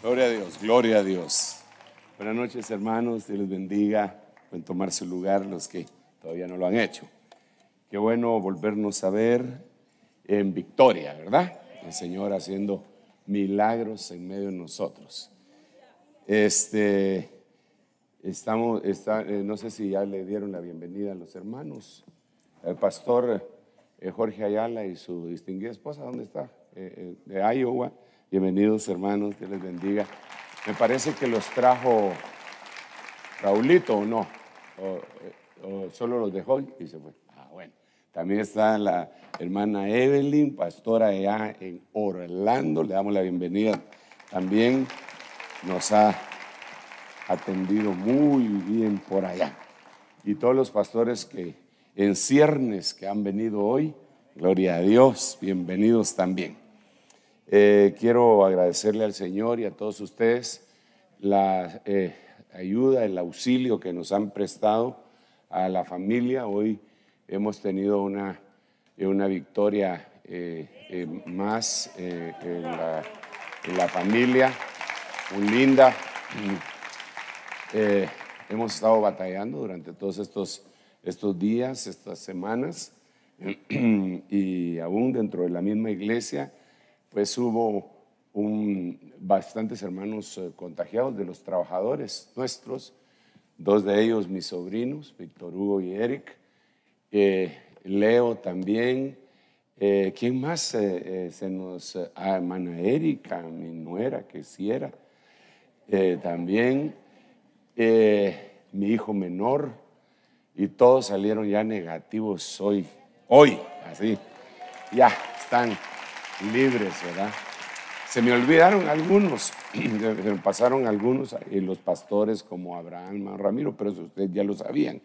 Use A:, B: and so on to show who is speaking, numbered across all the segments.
A: Gloria a Dios, gloria a Dios. Buenas noches hermanos, Dios les bendiga. Pueden tomar su lugar los que todavía no lo han hecho. Qué bueno volvernos a ver en victoria, ¿verdad? El Señor haciendo milagros en medio de nosotros. Este, estamos, eh, no sé si ya le dieron la bienvenida a los hermanos. El pastor eh, Jorge Ayala y su distinguida esposa, ¿dónde está? Eh, de Iowa Bienvenidos hermanos, Dios les bendiga. Me parece que los trajo Raulito o no, o, solo los dejó y se fue. Ah, bueno. También está la hermana Evelyn, pastora allá en Orlando. Le damos la bienvenida. También nos ha atendido muy bien por allá. Y todos los pastores que en ciernes que han venido hoy, gloria a Dios, bienvenidos también. Eh, quiero agradecerle al Señor y a todos ustedes la eh, ayuda, el auxilio que nos han prestado a la familia. Hoy hemos tenido una, eh, una victoria más en la, la, familia, un linda. hemos estado batallando durante todos estos, estos días, estas semanas, y aún dentro de la misma iglesia pues hubo bastantes hermanos eh, contagiados de los trabajadores nuestros, dos de ellos mis sobrinos, Víctor Hugo y Eric, eh, Leo también. Eh, ¿Quién más se nos... a ah, hermana Erika, mi nuera, que si era. también mi hijo menor. Y todos salieron ya negativos hoy. Hoy, así. Ya, están libres, ¿verdad? Se me olvidaron algunos, me pasaron algunos, eh, los pastores como Abraham, Ramiro, pero eso ustedes ya lo sabían.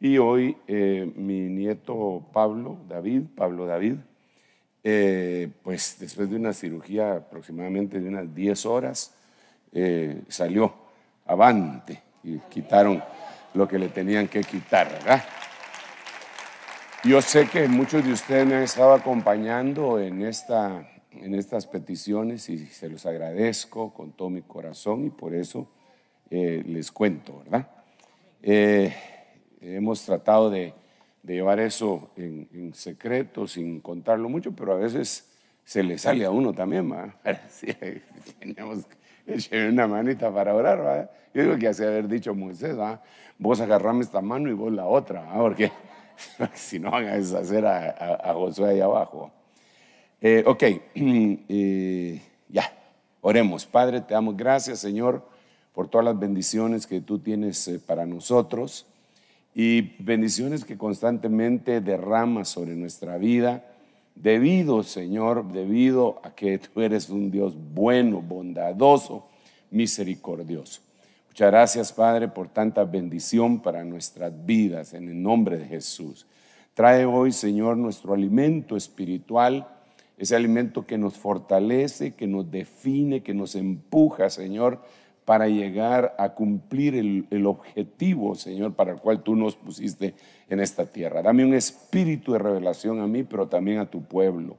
A: Y hoy eh, mi nieto Pablo, David, Pablo David, eh, pues después de una cirugía aproximadamente de unas 10 horas, salió avante y quitaron lo que le tenían que quitar, ¿verdad? Yo sé que muchos de ustedes me han estado acompañando en, esta, en estas peticiones y se los agradezco con todo mi corazón y por eso eh, les cuento, ¿verdad? Eh, hemos tratado de, llevar eso en, secreto, sin contarlo mucho, pero a veces se le sale a uno también, ¿verdad? tenemos que una manita para orar, ¿verdad? Yo digo que así haber dicho Moisés, ¿verdad? Vos agarrame esta mano y vos la otra, ¿verdad? si no van a deshacer a, Josué ahí abajo. Eh, ok, eh, ya, oremos. Padre, te damos gracias, Señor, por todas las bendiciones que tú tienes eh, para nosotros y bendiciones que constantemente derramas sobre nuestra vida, debido, Señor, debido a que tú eres un Dios bueno, bondadoso, misericordioso. Muchas gracias, Padre, por tanta bendición para nuestras vidas en el nombre de Jesús. Trae hoy, Señor, nuestro alimento espiritual, ese alimento que nos fortalece, que nos define, que nos empuja, Señor, para llegar a cumplir el, objetivo, Señor, para el cual tú nos pusiste en esta tierra. Dame un espíritu de revelación a mí, pero también a tu pueblo.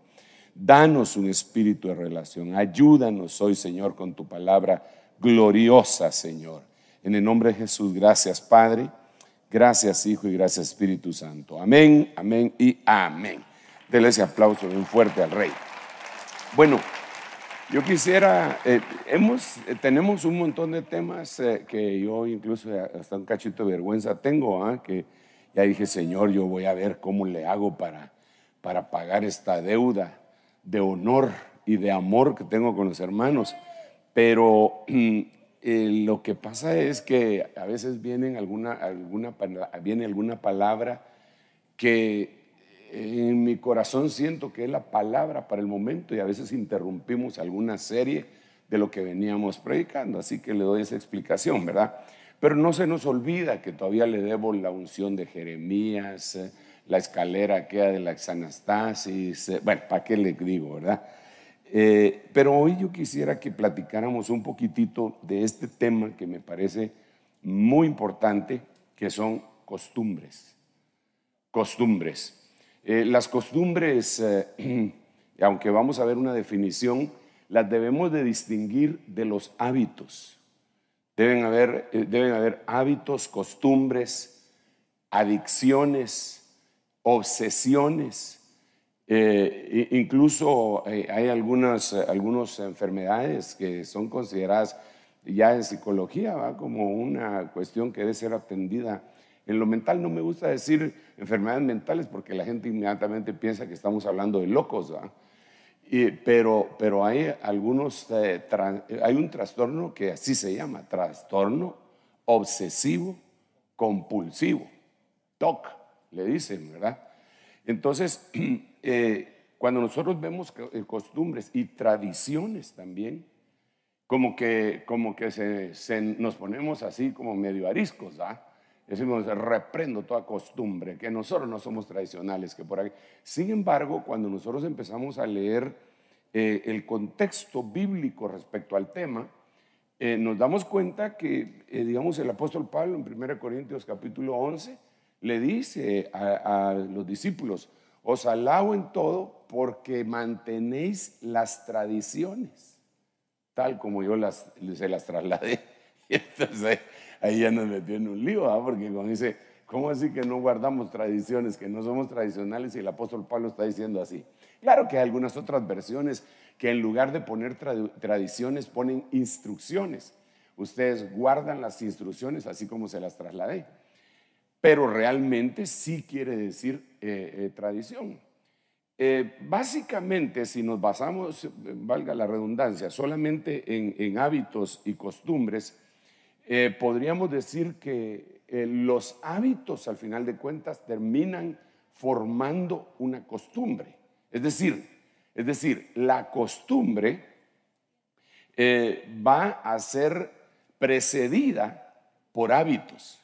A: Danos un espíritu de relación. Ayúdanos hoy, Señor, con tu palabra gloriosa, Señor. En el nombre de Jesús, gracias Padre, gracias Hijo y gracias Espíritu Santo. Amén, amén y amén. Dele ese aplauso bien fuerte al Rey. Bueno, yo quisiera, eh, hemos, eh, tenemos un montón de temas eh, que yo incluso hasta un cachito de vergüenza tengo, ¿ah? que ya dije, Señor, yo voy a ver cómo le hago para, para pagar esta deuda de honor y de amor que tengo con los hermanos. Pero Eh, lo que pasa es que a veces alguna, alguna, viene alguna palabra que eh, en mi corazón siento que es la palabra para el momento y a veces interrumpimos alguna serie de lo que veníamos predicando. Así que le doy esa explicación, ¿verdad? Pero no se nos olvida que todavía le debo la unción de Jeremías, eh, la escalera que de la exanastasis, bueno, ¿para qué le digo, verdad? Eh, pero hoy yo quisiera que platicáramos un poquitito de este tema que me parece muy importante, que son costumbres. Costumbres. Eh, las costumbres, eh, aunque vamos a ver una definición, las debemos de distinguir de los hábitos. Deben deben haber hábitos, costumbres, adicciones, obsesiones eh, incluso eh, hay algunas, eh, algunas enfermedades que son consideradas ya en psicología como una cuestión que debe ser atendida. En lo mental no me gusta decir enfermedades mentales porque la gente inmediatamente piensa que estamos hablando de locos, pero, pero hay algunos, hay un trastorno que así se llama, trastorno obsesivo compulsivo, TOC, le dicen, ¿verdad? Entonces, Eh, cuando nosotros vemos eh, costumbres y tradiciones también, como que, como que se, nos ponemos así como medio ariscos, ¿ah? Decimos, reprendo toda costumbre, que nosotros no somos tradicionales, que por ahí Sin embargo, cuando nosotros empezamos a leer eh, el contexto bíblico respecto al tema, nos damos cuenta que, digamos, el apóstol Pablo en 1 Corintios capítulo 11 le dice a los discípulos, os alabo en todo porque mantenéis las tradiciones, tal como yo las, se las trasladé. entonces ahí ya nos metió en un lío, ¿ah? porque cuando dice, ¿cómo así que no guardamos tradiciones, que no somos tradicionales? Y el apóstol Pablo está diciendo así. Claro que hay algunas otras versiones que en lugar de poner tradiciones ponen instrucciones. Ustedes guardan las instrucciones así como se las trasladé pero realmente sí quiere decir eh, eh, tradición. Eh, básicamente, si nos basamos, valga la redundancia, solamente en, en hábitos y costumbres, podríamos decir que los hábitos, al final de cuentas, terminan formando una costumbre. Es decir, es decir la costumbre va a ser precedida por hábitos.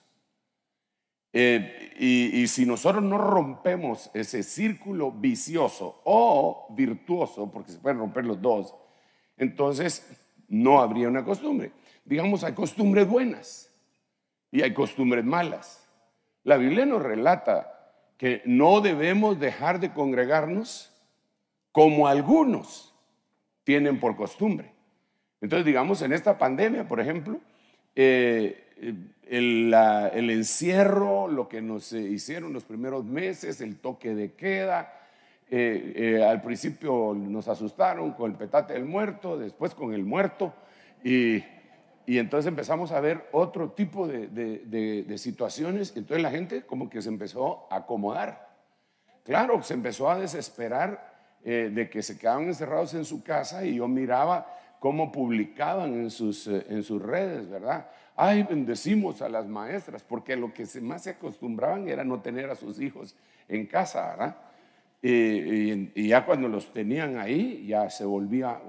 A: Eh, y, si nosotros no rompemos ese círculo vicioso o virtuoso, porque se pueden romper los dos, entonces no habría una costumbre. Digamos, hay costumbres buenas y hay costumbres malas. La Biblia nos relata que no debemos dejar de congregarnos como algunos tienen por costumbre. Entonces, digamos, en esta pandemia, por ejemplo, eh, eh el, encierro, lo que nos eh, hicieron los primeros meses, el toque de queda. Eh, eh, al principio nos asustaron con el petate del muerto, después con el muerto, y, entonces empezamos a ver otro tipo de, situaciones. Entonces la gente como que se empezó a acomodar. Claro, se empezó a desesperar de que se quedaban encerrados en su casa y yo miraba cómo publicaban en sus, eh, en sus redes, ¿verdad? Ay, bendecimos a las maestras, porque lo que más se acostumbraban era no tener a sus hijos en casa, ¿verdad? Y, ya cuando los tenían ahí, ya se volvía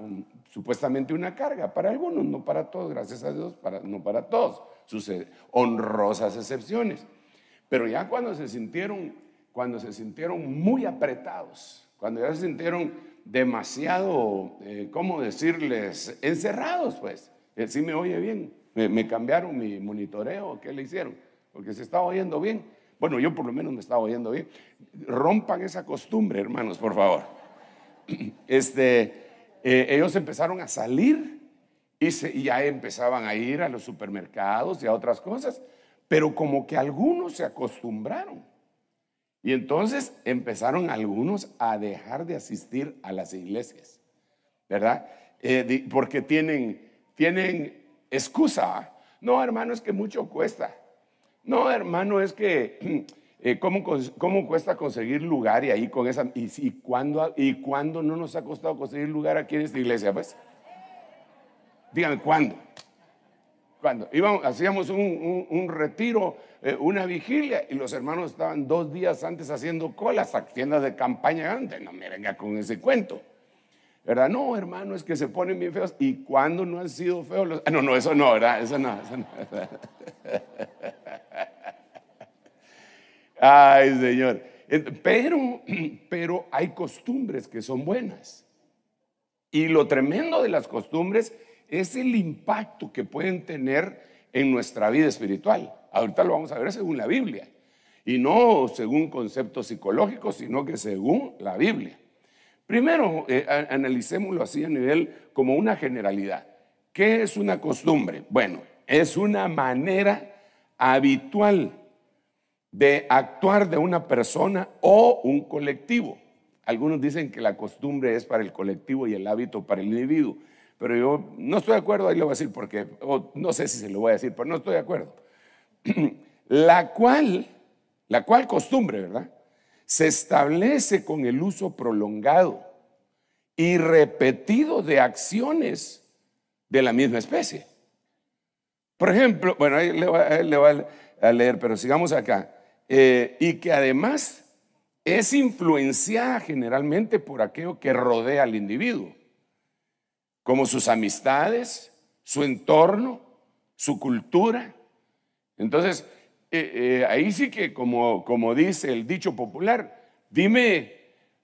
A: supuestamente una carga para algunos, no para todos, gracias a Dios, para, no para todos, sus honrosas excepciones. Pero ya cuando se sintieron, cuando se sintieron muy apretados, cuando ya se sintieron demasiado, eh, ¿cómo decirles? Encerrados, pues. Eh, si me oye bien. Me, cambiaron mi monitoreo, ¿qué le hicieron? Porque se estaba oyendo bien. Bueno, yo por lo menos me estaba oyendo bien. Rompan esa costumbre, hermanos, por favor. Este, eh, ellos empezaron a salir y ya empezaban a ir a los supermercados y a otras cosas, pero como que algunos se acostumbraron. Y entonces empezaron algunos a dejar de asistir a las iglesias, ¿verdad? Eh, porque tienen, tienen excusa. No, hermano, es que mucho cuesta. No, hermano, es que eh, ¿cómo, cuesta conseguir lugar y ahí con esa... Y, y, cuándo, ¿Y cuándo no nos ha costado conseguir lugar aquí en esta iglesia? Pues, díganme, ¿cuándo? cuando íbamos, hacíamos un, retiro, eh, una vigilia, y los hermanos estaban dos días antes haciendo colas a tiendas de campaña antes. No me venga con ese cuento. ¿Verdad? No, hermano, es que se ponen bien feos. ¿Y cuando no han sido feos ah, no, no, eso no, ¿verdad? Eso no, eso no. Ay, Señor. Eh, pero, pero hay costumbres que son buenas. Y lo tremendo de las costumbres es el impacto que pueden tener en nuestra vida espiritual. Ahorita lo vamos a ver según la Biblia. Y no según conceptos psicológicos, sino que según la Biblia. Primero, eh, analicémoslo así a nivel como una generalidad. ¿Qué es una costumbre? Bueno, es una manera habitual de actuar de una persona o un colectivo. Algunos dicen que la costumbre es para el colectivo y el hábito para el individuo. Pero yo no estoy de acuerdo, ahí lo voy a decir porque, o no sé si se lo voy a decir, pero no estoy de acuerdo. La cual, la cual costumbre, ¿verdad? Se establece con el uso prolongado y repetido de acciones de la misma especie. Por ejemplo, bueno, ahí le voy, a leer, pero sigamos acá. Eh, y que además es influenciada generalmente por aquello que rodea al individuo como sus amistades, su entorno, su cultura. Entonces, eh, eh, ahí sí que, como, como dice el dicho popular, dime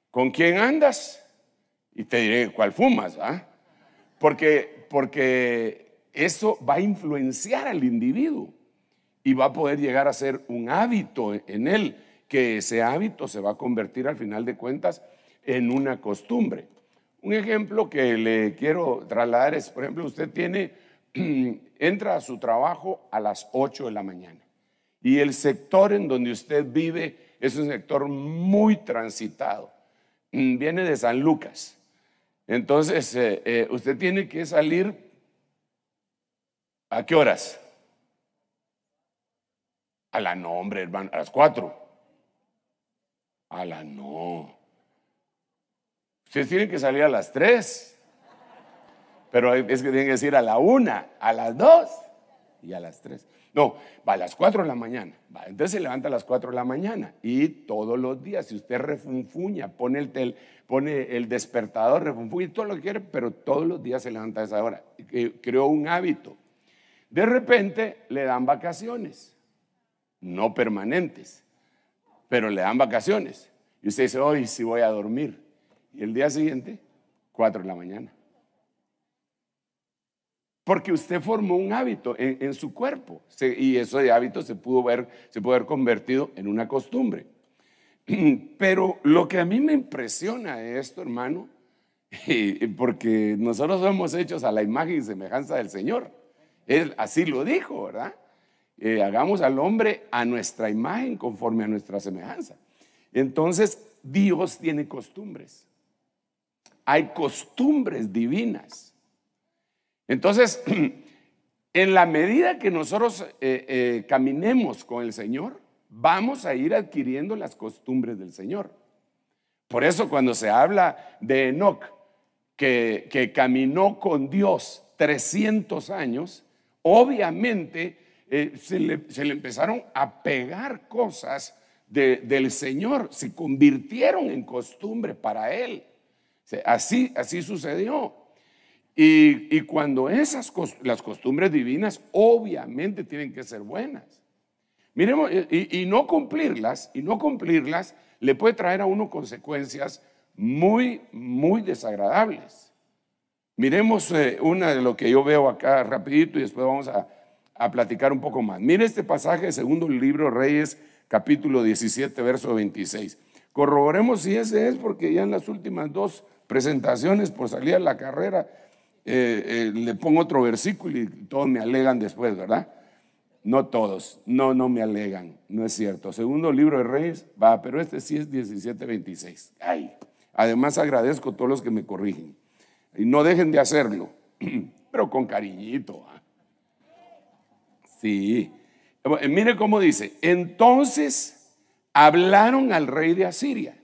A: con quién andas y te diré cuál fumas, ¿ah? Porque, porque eso va a influenciar al individuo y va a poder llegar a ser un hábito en él, que ese hábito se va a convertir al final de cuentas en una costumbre. Un ejemplo que le quiero trasladar es, por ejemplo, usted tiene, entra a su trabajo a las 8 de la mañana y el sector en donde usted vive es un sector muy transitado. Mm, viene de San Lucas. Entonces, eh, eh, usted tiene que salir a qué horas? A la no, hombre, hermano, a las 4. A la no. Ustedes tienen que salir a las 3. Pero es que tienen que decir a la 1, a las 2 y a las 3. No, va a las 4 de la mañana. entonces se levanta a las 4 de la mañana y todos los días, si usted refunfuña, pone el, pone el despertador, refunfuña, todo lo que quiere, pero todos los días se levanta a esa hora. Creó un hábito. De repente le dan vacaciones, no permanentes, pero le dan vacaciones. Y usted dice, hoy sí voy a dormir. Y el día siguiente, cuatro de la mañana. Porque usted formó un hábito en, su cuerpo y eso de hábito se pudo ver, se pudo haber convertido en una costumbre. Pero lo que a mí me impresiona esto, hermano, porque nosotros somos hechos a la imagen y semejanza del Señor. Él así lo dijo, ¿verdad? Eh, hagamos al hombre a nuestra imagen conforme a nuestra semejanza. Entonces, Dios tiene costumbres hay costumbres divinas. Entonces, en la medida que nosotros eh, eh, caminemos con el Señor, vamos a ir adquiriendo las costumbres del Señor. Por eso cuando se habla de Enoch, que, caminó con Dios 300 años, obviamente eh, se, le, empezaron a pegar cosas del Señor, se convirtieron en costumbre para él. Así, así sucedió. Y, cuando esas las costumbres divinas obviamente tienen que ser buenas. Miremos, y, no cumplirlas, y no cumplirlas le puede traer a uno consecuencias muy, muy desagradables. Miremos eh, una de lo que yo veo acá rapidito y después vamos a, a platicar un poco más. Mire este pasaje de segundo libro Reyes, capítulo 17, verso 26. Corroboremos si ese es porque ya en las últimas dos presentaciones por salir a la carrera, eh, eh, le pongo otro versículo y todos me alegan después, ¿verdad? No todos, no, no me alegan, no es cierto. Segundo libro de Reyes, va, pero este sí es 17-26. Ay, además agradezco a todos los que me corrigen. Y no dejen de hacerlo, pero con cariñito. ¿ah? Sí. Eh, mire cómo dice, entonces hablaron al rey de Asiria,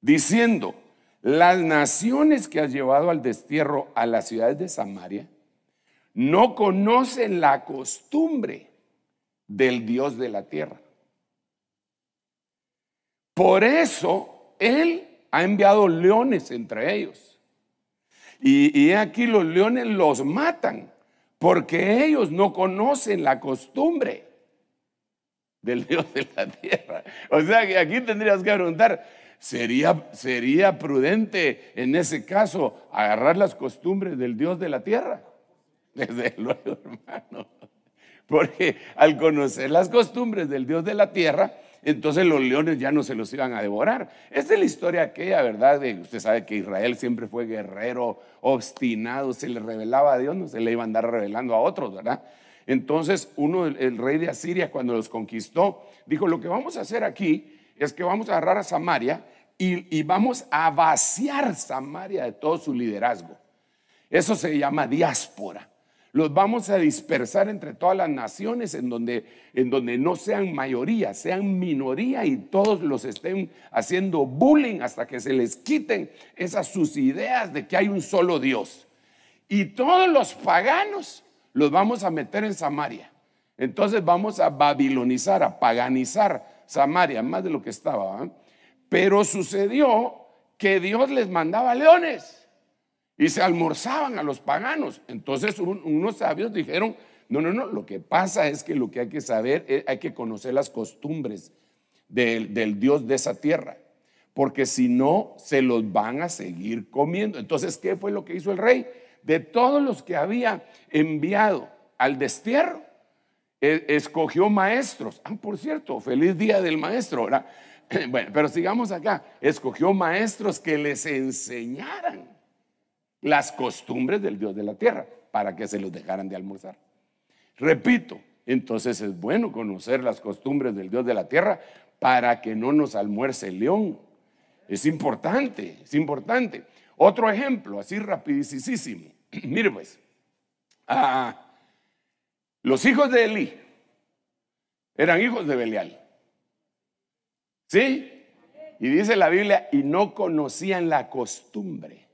A: diciendo, las naciones que has llevado al destierro a las ciudades de Samaria no conocen la costumbre del Dios de la tierra. Por eso Él ha enviado leones entre ellos. Y, aquí los leones los matan porque ellos no conocen la costumbre del Dios de la tierra. O sea que aquí tendrías que preguntar, sería, sería prudente en ese caso agarrar las costumbres del Dios de la tierra. Desde luego, hermano. Porque al conocer las costumbres del Dios de la tierra, entonces los leones ya no se los iban a devorar. Esta es la historia aquella, ¿verdad? usted sabe que Israel siempre fue guerrero, obstinado, se le revelaba a Dios, no se le iba a andar revelando a otros, ¿verdad? Entonces, uno, el rey de Asiria, cuando los conquistó, dijo, lo que vamos a hacer aquí es que vamos a agarrar a Samaria y, vamos a vaciar Samaria de todo su liderazgo. Eso se llama diáspora. Los vamos a dispersar entre todas las naciones en donde, en donde no sean mayoría, sean minoría y todos los estén haciendo bullying hasta que se les quiten esas sus ideas de que hay un solo Dios. Y todos los paganos los vamos a meter en Samaria. Entonces vamos a babilonizar, a paganizar Samaria, más de lo que estaba. ¿eh? Pero sucedió que Dios les mandaba leones y se almorzaban a los paganos. Entonces unos sabios dijeron, no, no, no, lo que pasa es que lo que hay que saber, es, eh, hay que conocer las costumbres del Dios de esa tierra, porque si no, se los van a seguir comiendo. Entonces, ¿qué fue lo que hizo el rey? De todos los que había enviado al destierro, e, escogió maestros. Ah, por cierto, feliz día del maestro, pero sigamos acá. Escogió maestros que les enseñaran las costumbres del Dios de la tierra para que se los dejaran de almorzar. Repito, entonces es bueno conocer las costumbres del Dios de la tierra para que no nos almuerce el león. Es importante, es importante. Otro ejemplo, así rapidísimo. Mire pues, ah, los hijos de Elí eran hijos de Belial. ¿Sí? Y dice la Biblia, y no conocían la costumbre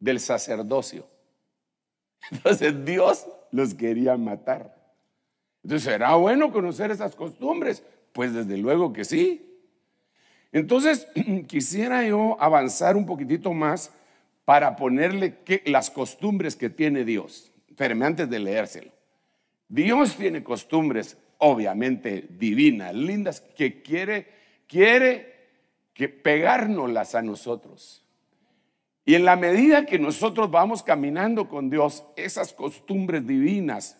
A: del sacerdocio. Entonces Dios los quería matar. Entonces, ¿será bueno conocer esas costumbres? Pues desde luego que sí. Entonces, quisiera yo avanzar un poquitito más para ponerle las costumbres que tiene Dios. Espérame, antes de leérselo. Dios tiene costumbres, obviamente divinas, lindas, que quiere, quiere que pegárnoslas a nosotros. Y en la medida que nosotros vamos caminando con Dios, esas costumbres divinas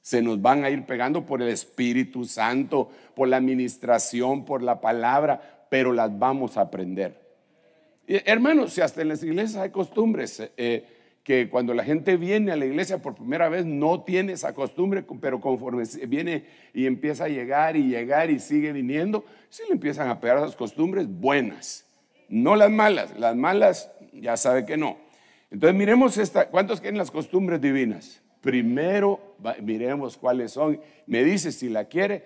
A: se nos van a ir pegando por el Espíritu Santo, por la administración, por la palabra, pero las vamos a aprender. hermanos, si hasta en las iglesias hay costumbres, eh, que cuando la gente viene a la iglesia por primera vez no tiene esa costumbre, pero conforme viene y empieza a llegar y llegar y sigue viniendo, sí le empiezan a pegar esas costumbres buenas, no las malas, las malas ya sabe que no. Entonces miremos esta, ¿cuántos quieren las costumbres divinas? Primero miremos cuáles son. Me dice si la quiere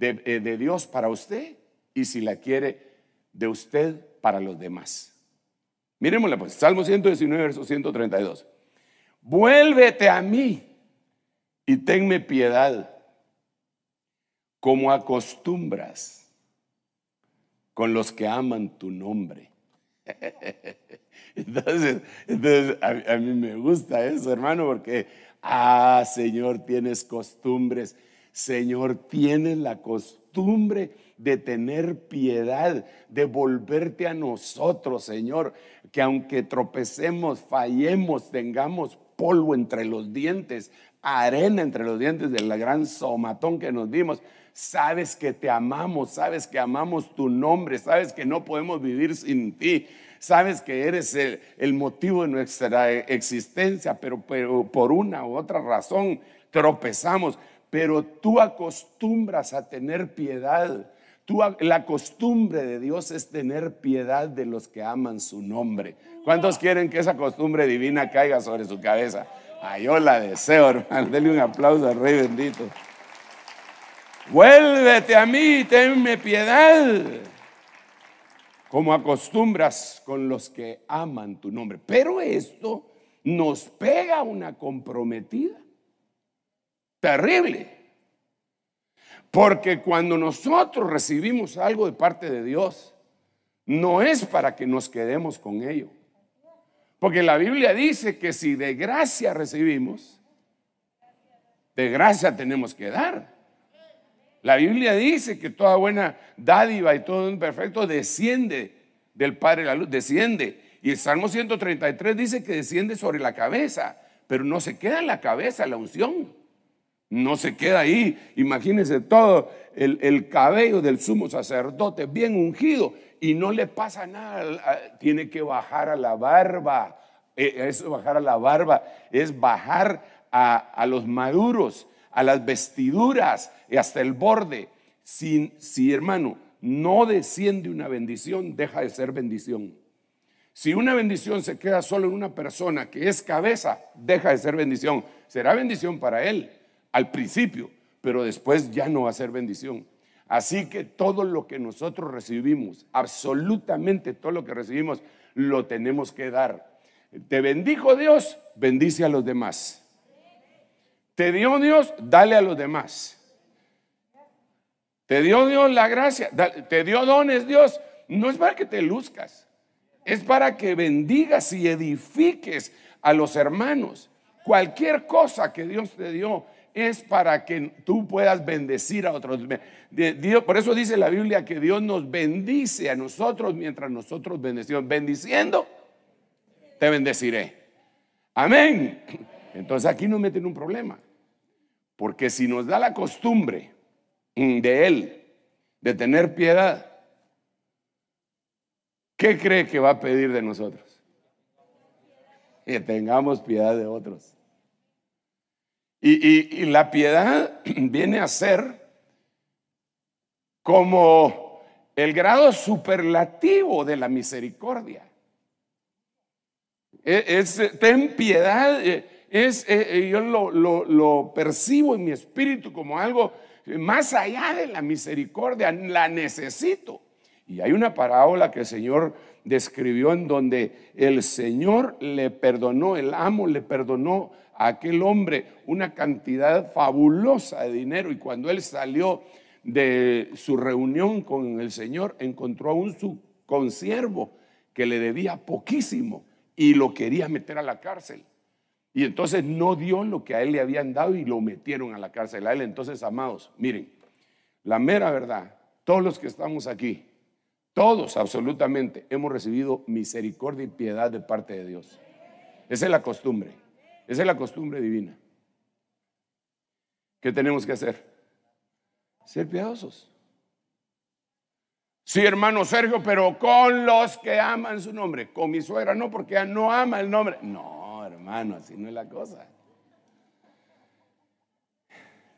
A: eh, de Dios para usted y si la quiere de usted para los demás. Miremosla pues, Salmo 119, verso 132. Vuélvete a mí y tenme piedad, como acostumbras con los que aman tu nombre. Entonces, a, a, mí me gusta eso, hermano, porque, ah, Señor, tienes costumbres. Señor, tienes la costumbre de tener piedad, de volverte a nosotros, Señor, que aunque tropecemos, fallemos, tengamos polvo entre los dientes, arena entre los dientes del gran somatón que nos dimos, sabes que te amamos, sabes que amamos tu nombre, sabes que no podemos vivir sin ti, sabes que eres el, motivo de nuestra existencia, pero, pero por una u otra razón tropezamos, pero tú acostumbras a tener piedad la costumbre de Dios es tener piedad de los que aman su nombre. ¿Cuántos quieren que esa costumbre divina caiga sobre su cabeza? Ay, yo la deseo, hermano. Denle un aplauso al Rey bendito. Vuélvete a mí, tenme piedad. Como acostumbras con los que aman tu nombre. Pero esto nos pega una comprometida. Terrible. Porque cuando nosotros recibimos algo de parte de Dios, no es para que nos quedemos con ello. Porque la Biblia dice que si de gracia recibimos, de gracia tenemos que dar. La Biblia dice que toda buena dádiva y todo perfecto desciende del Padre de la Luz, desciende. Y el Salmo 133 dice que desciende sobre la cabeza, pero no se queda en la cabeza la unción. No se queda ahí. Imagínense todo el, cabello del sumo sacerdote bien ungido y no le pasa nada. Ah, tiene que eh, bajar a la barba. Es bajar a la barba, es bajar a, los maduros, a las vestiduras y hasta el borde. si hermano, no desciende una bendición, deja de ser bendición. Si una bendición se queda solo en una persona que es cabeza, deja de ser bendición. Será bendición para él, al principio, pero después ya no va a ser bendición. Así que todo lo que nosotros recibimos, absolutamente todo lo que recibimos, lo tenemos que dar. Te bendijo Dios, bendice a los demás. Te dio Dios, dale a los demás. Te dio Dios la gracia, te dio dones Dios. No es para que te luzcas, es para que bendigas y edifiques a los hermanos. Cualquier cosa que Dios te dio, es para que tú puedas bendecir a otros. Dios, por eso dice la Biblia que Dios nos bendice a nosotros mientras nosotros bendecimos. Bendiciendo, te bendeciré. Amén. Entonces aquí me meten un problema. Porque si nos da la costumbre mm, de Él, de tener piedad, ¿qué cree que va a pedir de nosotros? Que tengamos piedad de otros. Y, la piedad viene a ser como el grado superlativo de la misericordia. E, es, ten piedad, eh, es, eh, eh, yo lo percibo en mi espíritu como algo más allá de la misericordia, la necesito. Y hay una parábola que el Señor describió en donde el Señor le perdonó, el amo le perdonó aquel hombre una cantidad fabulosa de dinero y cuando él salió de su reunión con el Señor encontró a un conciervo que le debía poquísimo y lo quería meter a la cárcel. Y entonces no dio lo que a él le habían dado y lo metieron a la cárcel. A él entonces, amados, miren, la mera verdad, todos los que estamos aquí, todos absolutamente, hemos recibido misericordia y piedad de parte de Dios. Esa es la costumbre. Esa es la costumbre divina. ¿Qué tenemos que hacer? Ser piadosos. Sí, hermano Sergio, pero con los que aman su nombre. Con mi suegra no, porque no ama el nombre. No, hermano, así no es la cosa.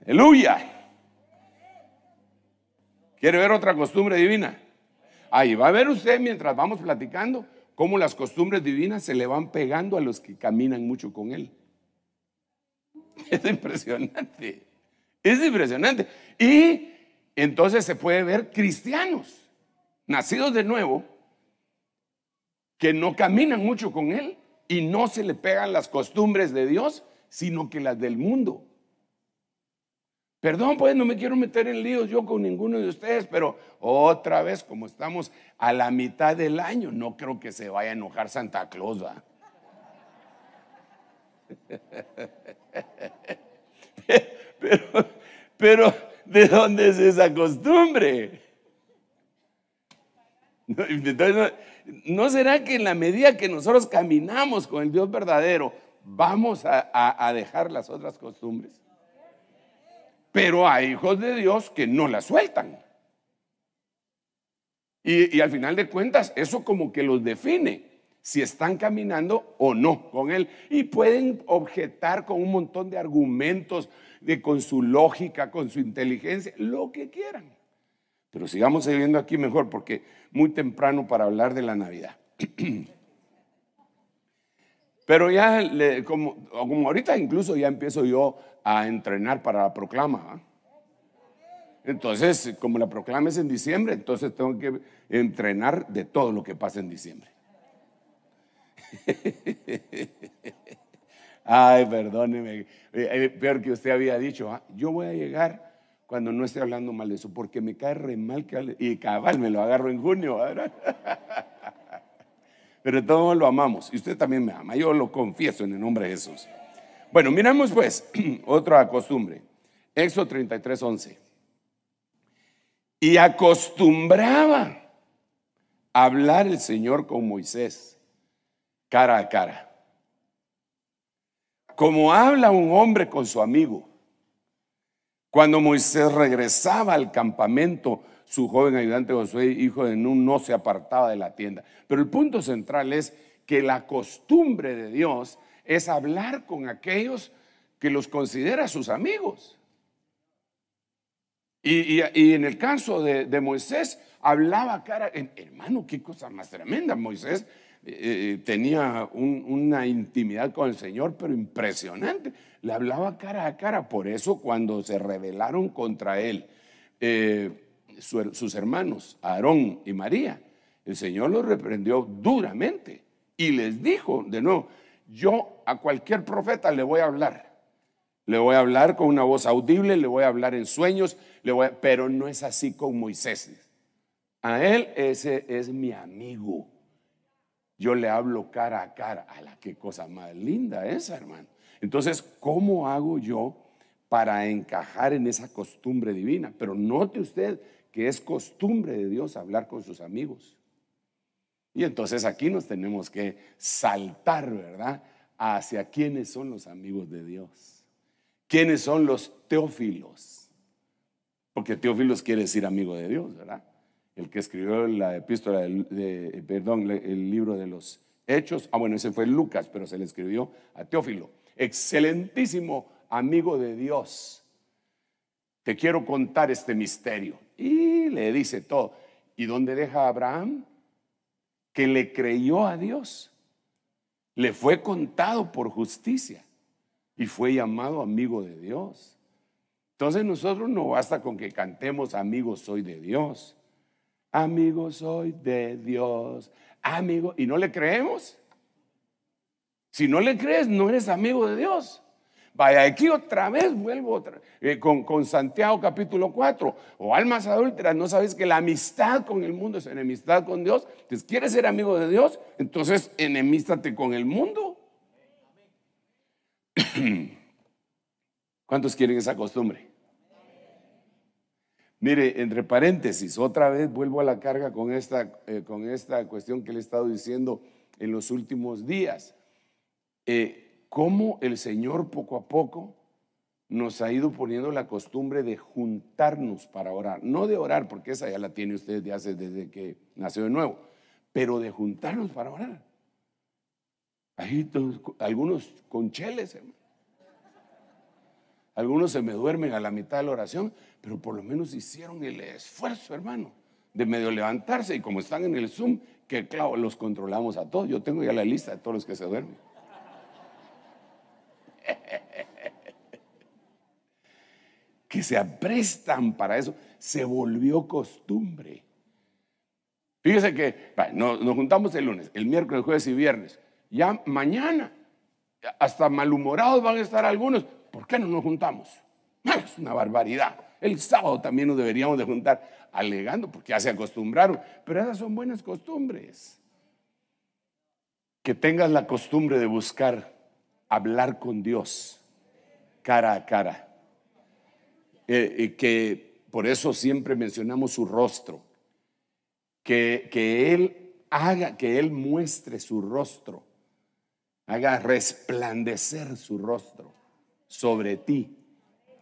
A: Aleluya. ¿Quiere ver otra costumbre divina? Ahí va a ver usted mientras vamos platicando cómo las costumbres divinas se le van pegando a los que caminan mucho con él. Es impresionante. Es impresionante. Y entonces se puede ver cristianos, nacidos de nuevo, que no caminan mucho con Él y no se le pegan las costumbres de Dios, sino que las del mundo. Perdón, pues no me quiero meter en líos yo con ninguno de ustedes, pero otra vez, como estamos a la mitad del año, no creo que se vaya a enojar Santa Claus. Pero, ¿de dónde es esa costumbre? ¿no será que en la medida que nosotros caminamos con el Dios verdadero, vamos a, dejar las otras costumbres? Pero hay hijos de Dios que no las sueltan. y, al final de cuentas, eso como que los define si están caminando o no con Él. Y pueden objetar con un montón de argumentos, de, con su lógica, con su inteligencia, lo que quieran. Pero sigamos siguiendo aquí mejor porque muy temprano para hablar de la Navidad. Pero ya, como, ahorita incluso ya empiezo yo a entrenar para la proclama. ¿ah? Entonces, como la proclama es en diciembre, entonces tengo que entrenar de todo lo que pasa en diciembre. Ay, perdóneme. Eh, eh, peor que usted había dicho, ¿ah? yo voy a llegar cuando no esté hablando mal de eso, porque me cae re mal que Y cabal, me lo agarro en junio, Pero todos lo amamos. Y usted también me ama. Yo lo confieso en el nombre de Jesús. Bueno, miramos pues otra costumbre. Éxodo 33.11 Y acostumbraba hablar el Señor con Moisés cara a cara. Como habla un hombre con su amigo. Cuando Moisés regresaba al campamento, su joven ayudante Josué, hijo de Nun, no se apartaba de la tienda. Pero el punto central es que la costumbre de Dios es hablar con aquellos que los considera sus amigos. Y, en el caso de, Moisés, hablaba cara, hermano, qué cosa más tremenda. Moisés eh, eh, tenía una intimidad con el Señor, pero impresionante. Le hablaba cara a cara. Por eso cuando se rebelaron contra él eh, sus hermanos, Aarón y María, el Señor los reprendió duramente y les dijo de nuevo, yo a cualquier profeta le voy a hablar. Le voy a hablar con una voz audible, le voy a hablar en sueños, pero no es así con Moisés. A él ese es mi amigo. Yo le hablo cara a cara. A la que cosa más linda esa, hermano. Entonces, ¿cómo hago yo para encajar en esa costumbre divina? Pero note usted que es costumbre de Dios hablar con sus amigos. Y entonces aquí nos tenemos que saltar, ¿verdad? Hacia quiénes son los amigos de Dios. ¿Quiénes son los teófilos? Porque teófilos quiere decir amigo de Dios, ¿verdad? el que escribió la epístola, de, eh, perdón, el libro de los Hechos. Ah, bueno, ese fue Lucas, pero se le escribió a Teófilo. Excelentísimo amigo de Dios. Te quiero contar este misterio. Y le dice todo. ¿Y dónde deja Abraham? Que le creyó a Dios. Le fue contado por justicia y fue llamado amigo de Dios. Entonces nosotros no basta con que cantemos amigo soy de Dios amigo soy de Dios, amigo, y no le creemos. Si no le crees, no eres amigo de Dios. Vaya, aquí otra vez vuelvo otra, eh, con, con, Santiago capítulo 4. O almas adúlteras, no sabes que la amistad con el mundo es enemistad con Dios. Entonces, ¿quieres ser amigo de Dios? Entonces, enemístate con el mundo. ¿Cuántos quieren esa costumbre? Mire, entre paréntesis, otra vez vuelvo a la carga con esta, eh, con esta cuestión que le he estado diciendo en los últimos días. Eh, cómo el Señor poco a poco nos ha ido poniendo la costumbre de juntarnos para orar. No de orar, porque esa ya la tiene usted hace, desde que nació de nuevo, pero de juntarnos para orar. Ahí todos, algunos con cheles, Algunos se me duermen a la mitad de la oración, pero por lo menos hicieron el esfuerzo, hermano, de medio levantarse y como están en el Zoom, que claro, los controlamos a todos. Yo tengo ya la lista de todos los que se duermen. que se aprestan para eso, se volvió costumbre. Fíjese que nos juntamos el lunes, el miércoles, jueves y viernes. Ya mañana, hasta malhumorados van a estar algunos. ¿Por qué no nos juntamos? Ah, es una barbaridad. El sábado también nos deberíamos de juntar alegando porque ya se acostumbraron. Pero esas son buenas costumbres. Que tengas la costumbre de buscar hablar con Dios cara a cara. Y eh, eh, que por eso siempre mencionamos su rostro. Que, que Él haga, que Él muestre su rostro. Haga resplandecer su rostro sobre ti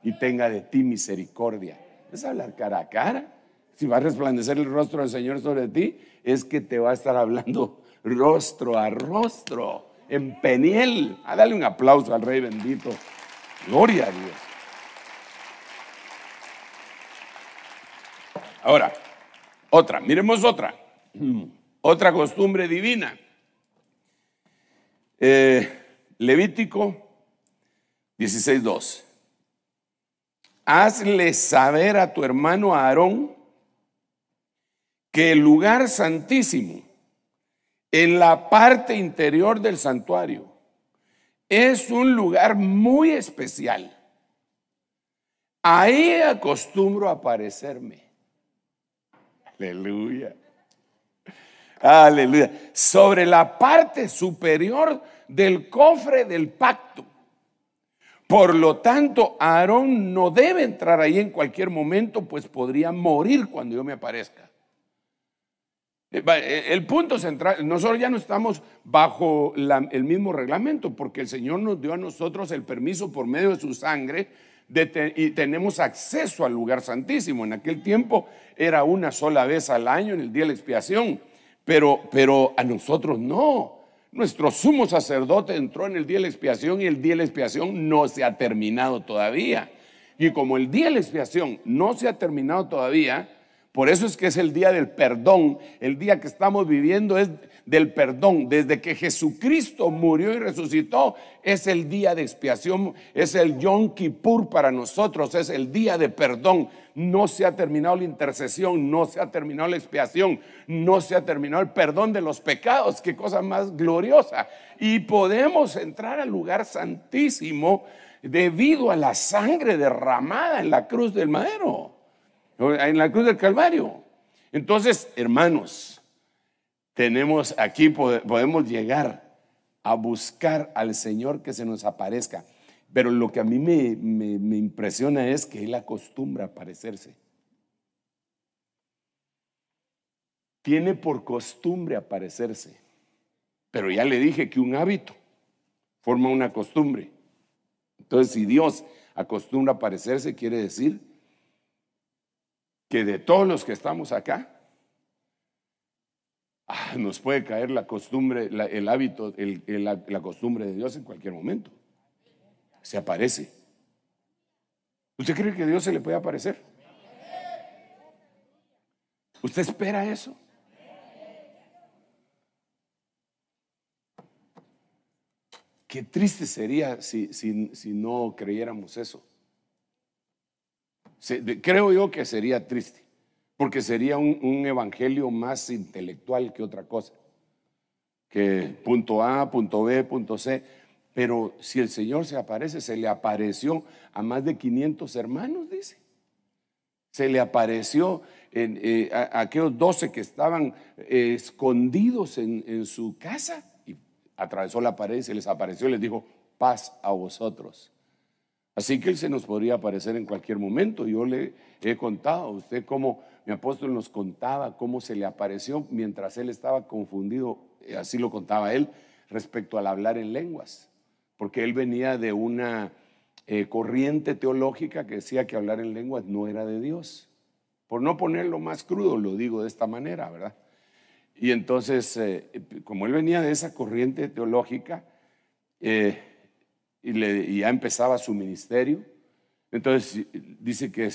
A: y tenga de ti misericordia. Es hablar cara a cara. Si va a resplandecer el rostro del Señor sobre ti, es que te va a estar hablando rostro a rostro, en peniel. A ah, darle un aplauso al Rey bendito. Gloria a Dios. Ahora, otra, miremos otra. Otra costumbre divina. Eh, Levítico 16.2 hazle saber a tu hermano Aarón que el lugar santísimo, en la parte interior del santuario, es un lugar muy especial. Ahí acostumbro a aparecerme. Aleluya. Aleluya. Sobre la parte superior del cofre del pacto por lo tanto, Aarón no debe entrar ahí en cualquier momento, pues podría morir cuando yo me aparezca. Eh, eh, el punto central, nosotros ya no estamos bajo el mismo reglamento, porque el Señor nos dio a nosotros el permiso por medio de su sangre y tenemos acceso al lugar santísimo. En aquel tiempo era una sola vez al año en el día de la expiación, pero, pero a nosotros no. Nuestro sumo sacerdote entró en el día de la expiación y el día de la expiación no se ha terminado todavía. Y como el día de la expiación no se ha terminado todavía, por eso es que es el día del perdón. El día que estamos viviendo es del perdón. Desde que Jesucristo murió y resucitó, es el día de expiación, es el Yom Kippur para nosotros, es el día de perdón. No se ha terminado la intercesión, no se ha terminado la expiación, no se ha terminado el perdón de los pecados. Qué cosa más gloriosa. Y podemos entrar al lugar santísimo debido a la sangre derramada en la cruz del madero en la cruz del Calvario. Entonces, hermanos, tenemos aquí, podemos llegar a buscar al Señor que se nos aparezca. Pero lo que a mí me, impresiona es que Él acostumbra a aparecerse. Tiene por costumbre aparecerse. Pero ya le dije que un hábito forma una costumbre. Entonces, si Dios acostumbra a aparecerse, quiere decir que de todos los que estamos acá, ah, nos puede caer la costumbre, el hábito, la, costumbre de Dios en cualquier momento. Se aparece. ¿Usted cree que Dios se le puede aparecer? ¿Usted espera eso? Qué triste sería si, si, no creyéramos eso creo yo que sería triste, porque sería un, evangelio más intelectual que otra cosa, que punto A, punto B, punto C, pero si el Señor se aparece, se le apareció a más de 500 hermanos, dice. Se le apareció eh, a, aquellos 12 que estaban eh, escondidos en, en, su casa y atravesó la pared y se les apareció y les dijo, paz a vosotros. Así que Él se nos podría aparecer en cualquier momento. Yo le he contado a usted cómo mi apóstol nos contaba cómo se le apareció mientras Él estaba confundido, eh, así lo contaba Él, respecto al hablar en lenguas, porque Él venía de una eh, corriente teológica que decía que hablar en lenguas no era de Dios. Por no ponerlo más crudo, lo digo de esta manera, ¿verdad? Y entonces, eh, como él venía de esa corriente teológica, eh, y, ya empezaba su ministerio. Entonces dice que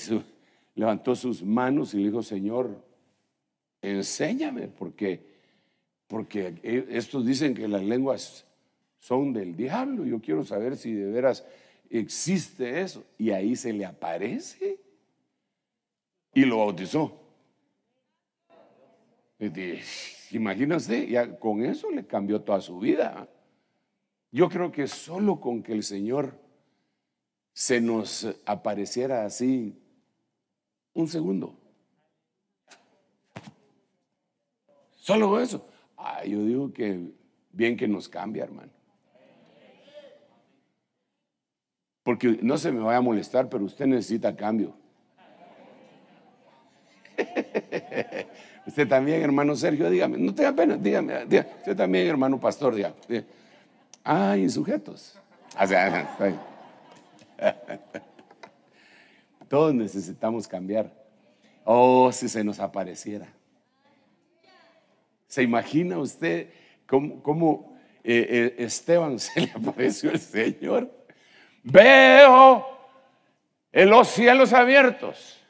A: levantó sus manos y le dijo, Señor, enséñame, porque, porque e, estos dicen que las lenguas son del diablo. Yo quiero saber si de veras existe eso. Y ahí se le aparece y lo bautizó. Imagínense, ya con eso le cambió toda su vida. Yo creo que solo con que el Señor se nos apareciera así un segundo. Solo eso. Ah, yo digo que bien que nos cambia, hermano. Porque no se me vaya a molestar, pero usted necesita cambio. usted también, hermano Sergio, dígame, no tenga pena, dígame, usted también, hermano pastor, dígame. Ah, sujetos. todos necesitamos cambiar. Oh, si se nos apareciera. ¿Se imagina usted cómo, eh, eh, Esteban se le apareció el Señor? Veo en los cielos abiertos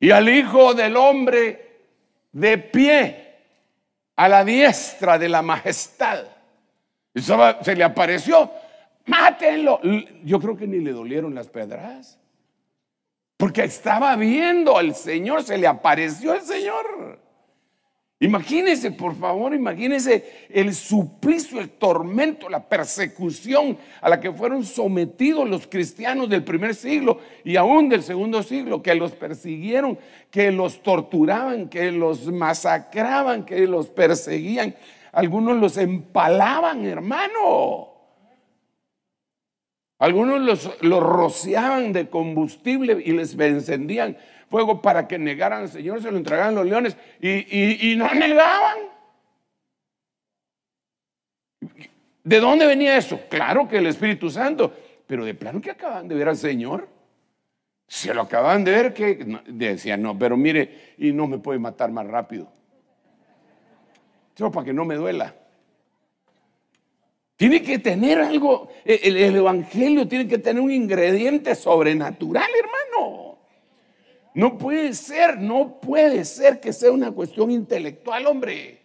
A: y al Hijo del Hombre de pie a la diestra de la majestad se le apareció, mátenlo. Yo creo que ni le dolieron las pedras. Porque estaba viendo al Señor, se le apareció el Señor. Imagínense, por favor, imagínense el suplicio, el tormento, la persecución a la que fueron sometidos los cristianos del primer siglo y aún del segundo siglo, que los persiguieron, que los torturaban, que los masacraban, que los perseguían, algunos los empalaban, hermano. Algunos los, los rociaban de combustible y les encendían fuego para que negaran al Señor, se lo entregaban los leones y, no negaban. ¿De dónde venía eso? Claro que el Espíritu Santo, pero de plano que acaban de ver al Señor. Se lo acaban de ver que decían, no, pero mire, y no me puede matar más rápido para que no me duela. Tiene que tener algo, el, Evangelio tiene que tener un ingrediente sobrenatural, hermano. No puede ser, no puede ser que sea una cuestión intelectual, hombre.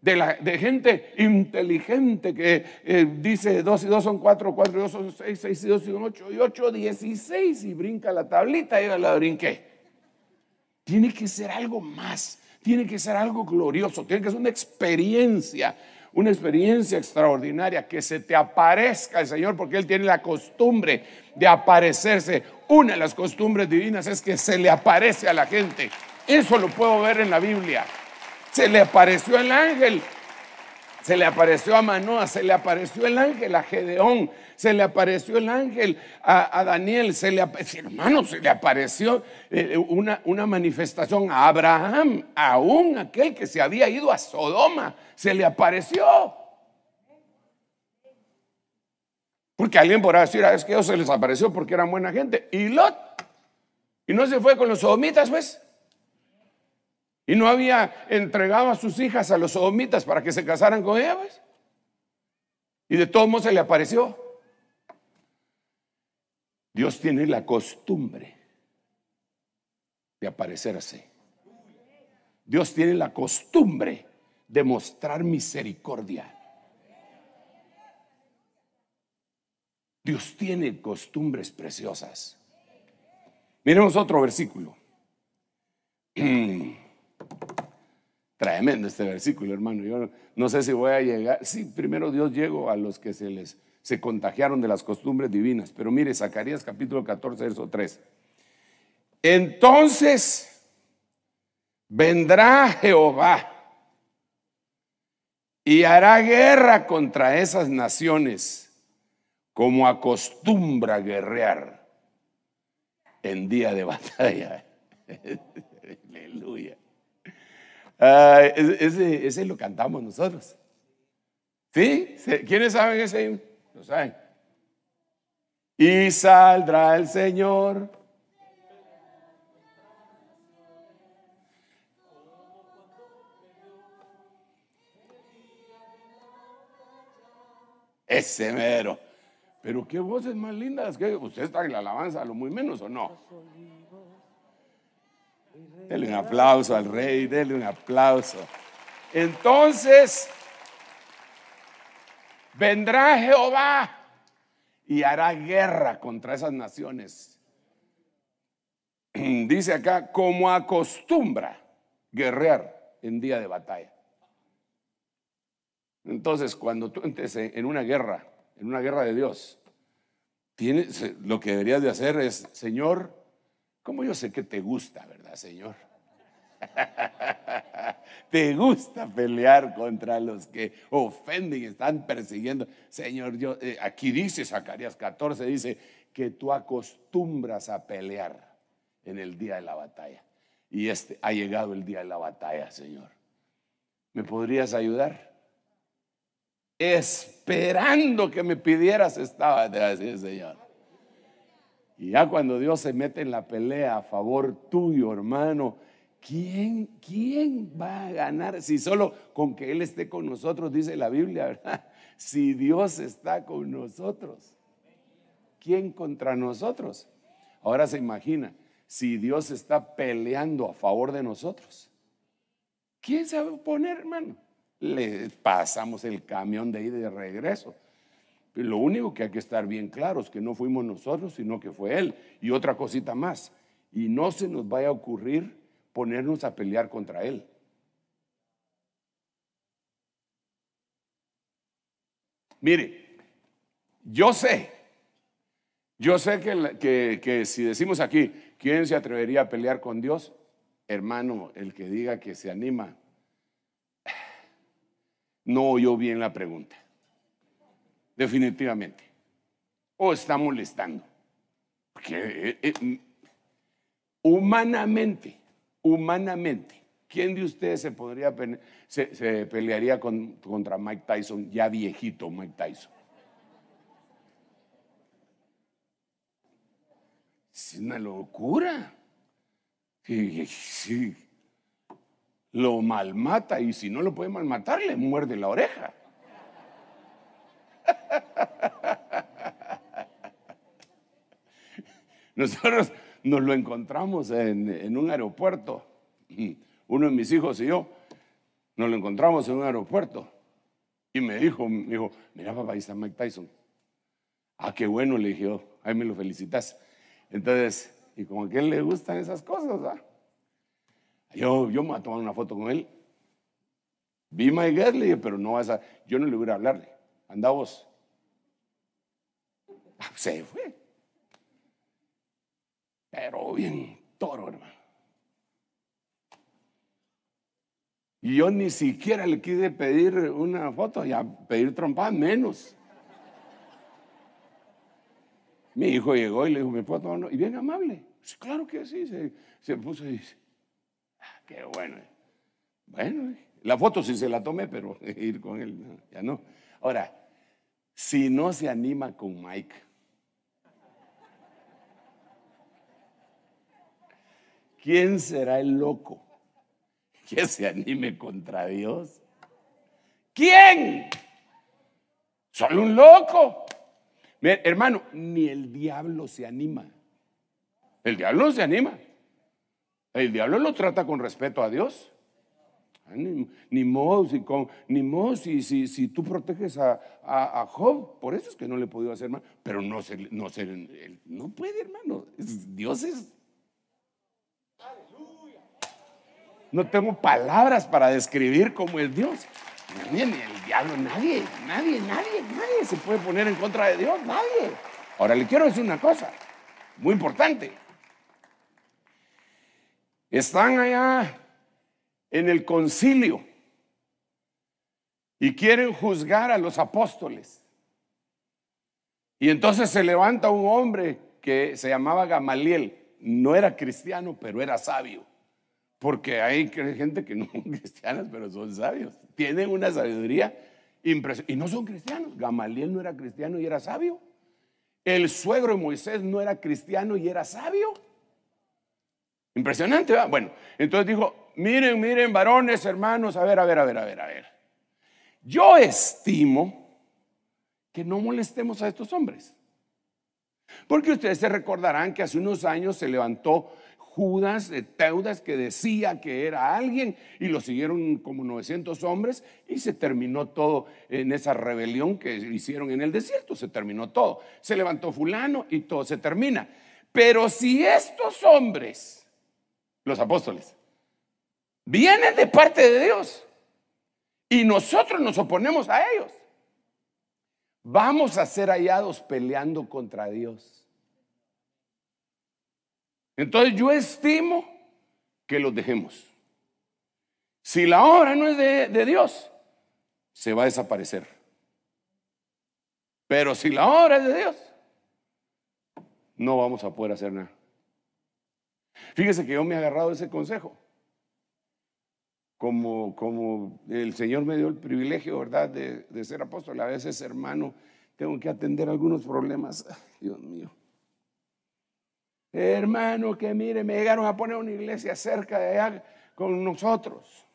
A: De, la, de gente inteligente que eh, dice dos y dos son cuatro cuatro y dos son seis, seis y 2 son ocho y ocho 16 y brinca la tablita y yo la brinqué. Tiene que ser algo más tiene que ser algo glorioso, tiene que ser una experiencia, una experiencia extraordinaria, que se te aparezca el Señor, porque Él tiene la costumbre de aparecerse. Una de las costumbres divinas es que se le aparece a la gente. Eso lo puedo ver en la Biblia. Se le apareció el ángel, se le apareció a Manoa, se le apareció el ángel a Gedeón, se le apareció el ángel a, Daniel, se le, hermano, se le apareció eh, una, una manifestación a Abraham, aún aquel que se había ido a Sodoma, se le apareció. Porque alguien podrá decir, ah, es que se les apareció porque eran buena gente. Y Lot, y no se fue con los sodomitas, pues. Y no había entregado a sus hijas a los sodomitas para que se casaran con ellas pues. Y de todos modos se le apareció. Dios tiene la costumbre de aparecerse, Dios tiene la costumbre de mostrar misericordia. Dios tiene costumbres preciosas. Miremos otro versículo. Tremendo este versículo, hermano. Yo no sé si voy a llegar. Sí, primero Dios llegó a los que se les se contagiaron de las costumbres divinas. Pero mire, Zacarías capítulo 14, verso 3. Entonces vendrá Jehová y hará guerra contra esas naciones como acostumbra guerrear en día de batalla. Aleluya. Ah, ese, ese, lo cantamos nosotros. ¿Sí? ¿Quiénes saben ese y saldrá el Señor. Ese mero. Pero qué voces más lindas que usted está en la alabanza, lo muy menos o no. Dele un aplauso al rey, dele un aplauso. Entonces, Vendrá Jehová y hará guerra contra esas naciones. Dice acá, como acostumbra guerrear en día de batalla. Entonces, cuando tú entres en una guerra, en una guerra de Dios, tienes, lo que deberías de hacer es, Señor, como yo sé que te gusta, ¿verdad, Señor? Te gusta pelear contra los que ofenden están persiguiendo. Señor, yo, eh, aquí dice Zacarías 14, dice que tú acostumbras a pelear en el día de la batalla. Y este ha llegado el día de la batalla, Señor. ¿Me podrías ayudar? Esperando que me pidieras estaba, Señor. Y ya cuando Dios se mete en la pelea a favor tuyo, hermano, ¿Quién, ¿Quién va a ganar si solo con que Él esté con nosotros, dice la Biblia, ¿verdad? Si Dios está con nosotros, ¿quién contra nosotros? Ahora se imagina, si Dios está peleando a favor de nosotros, ¿quién se va a oponer, hermano? Le pasamos el camión de ida y de regreso. Lo único que hay que estar bien claro es que no fuimos nosotros, sino que fue Él. Y otra cosita más, y no se nos vaya a ocurrir ponernos a pelear contra Él. Mire, yo sé, yo sé que, que, si decimos aquí, ¿quién se atrevería a pelear con Dios? Hermano, el que diga que se anima, no oyó bien la pregunta. Definitivamente. O está molestando. Porque eh, eh, humanamente humanamente, ¿quién de ustedes se, podría, se, pelearía contra Mike Tyson, ya viejito Mike Tyson? Es una locura. Lo malmata y si no lo puede malmatar, le muerde la oreja. Nosotros nos lo encontramos en, un aeropuerto. Uno de mis hijos y yo nos lo encontramos en un aeropuerto. Y me dijo, me dijo, mira papá, ahí está Mike Tyson. Ah, qué bueno, le dije yo, ahí me lo felicitas. Entonces, y como que a él le gustan esas cosas, Yo, yo me voy a tomar una foto con él. Vi Mike guest, le pero no vas a, yo no le voy a hablarle. Anda vos. Ah, se fue pero bien toro, hermano. Y yo ni siquiera le quise pedir una foto, ya pedir trompa menos. Mi hijo llegó y le dijo, ¿me puedo tomar? Y bien amable. Sí, claro que sí. Se, puso y dice, ah, qué bueno. Bueno, la foto sí se la tomé, pero ir con él, ya no. Ahora, si no se anima con Mike, ¿Quién será el loco que se anime contra Dios? ¿Quién? ¡Soy un loco. hermano, ni el diablo se anima. El diablo no se anima. El diablo lo trata con respeto a Dios. Ah, ni, ni modo, si, con, ni si, si, tú proteges a, Job, por eso es que no le he podido hacer mal, pero no, se, no, no puede, hermano. Dios es No tengo palabras para describir cómo es Dios. Nadie, ni el diablo, nadie, nadie, nadie, nadie se puede poner en contra de Dios, nadie. Ahora le quiero decir una cosa, muy importante. Están allá en el concilio y quieren juzgar a los apóstoles. Y entonces se levanta un hombre que se llamaba Gamaliel, no era cristiano, pero era sabio porque hay gente que no son cristianas, pero son sabios. Tienen una sabiduría impresionante. Y no son cristianos. Gamaliel no era cristiano y era sabio. El suegro de Moisés no era cristiano y era sabio. Impresionante, ¿verdad? Bueno, entonces dijo, miren, miren, varones, hermanos, a ver, a ver, a ver, a ver, a ver. Yo estimo que no molestemos a estos hombres. Porque ustedes se recordarán que hace unos años se levantó Judas de Teudas que decía que era alguien y lo siguieron como 900 hombres y se terminó todo en esa rebelión que hicieron en el desierto, se terminó todo. Se levantó fulano y todo se termina. Pero si estos hombres, los apóstoles, vienen de parte de Dios y nosotros nos oponemos a ellos, vamos a ser hallados peleando contra Dios. Entonces yo estimo que los dejemos. Si la obra no es de, Dios, se va a desaparecer. Pero si la obra es de Dios, no vamos a poder hacer nada. Fíjese que yo me he agarrado ese consejo. Como, como el Señor me dio el privilegio, ¿verdad?, de, ser apóstol. A veces, hermano, tengo que atender algunos problemas. Dios mío. Hermano, que mire, me llegaron a poner una iglesia cerca de allá con nosotros.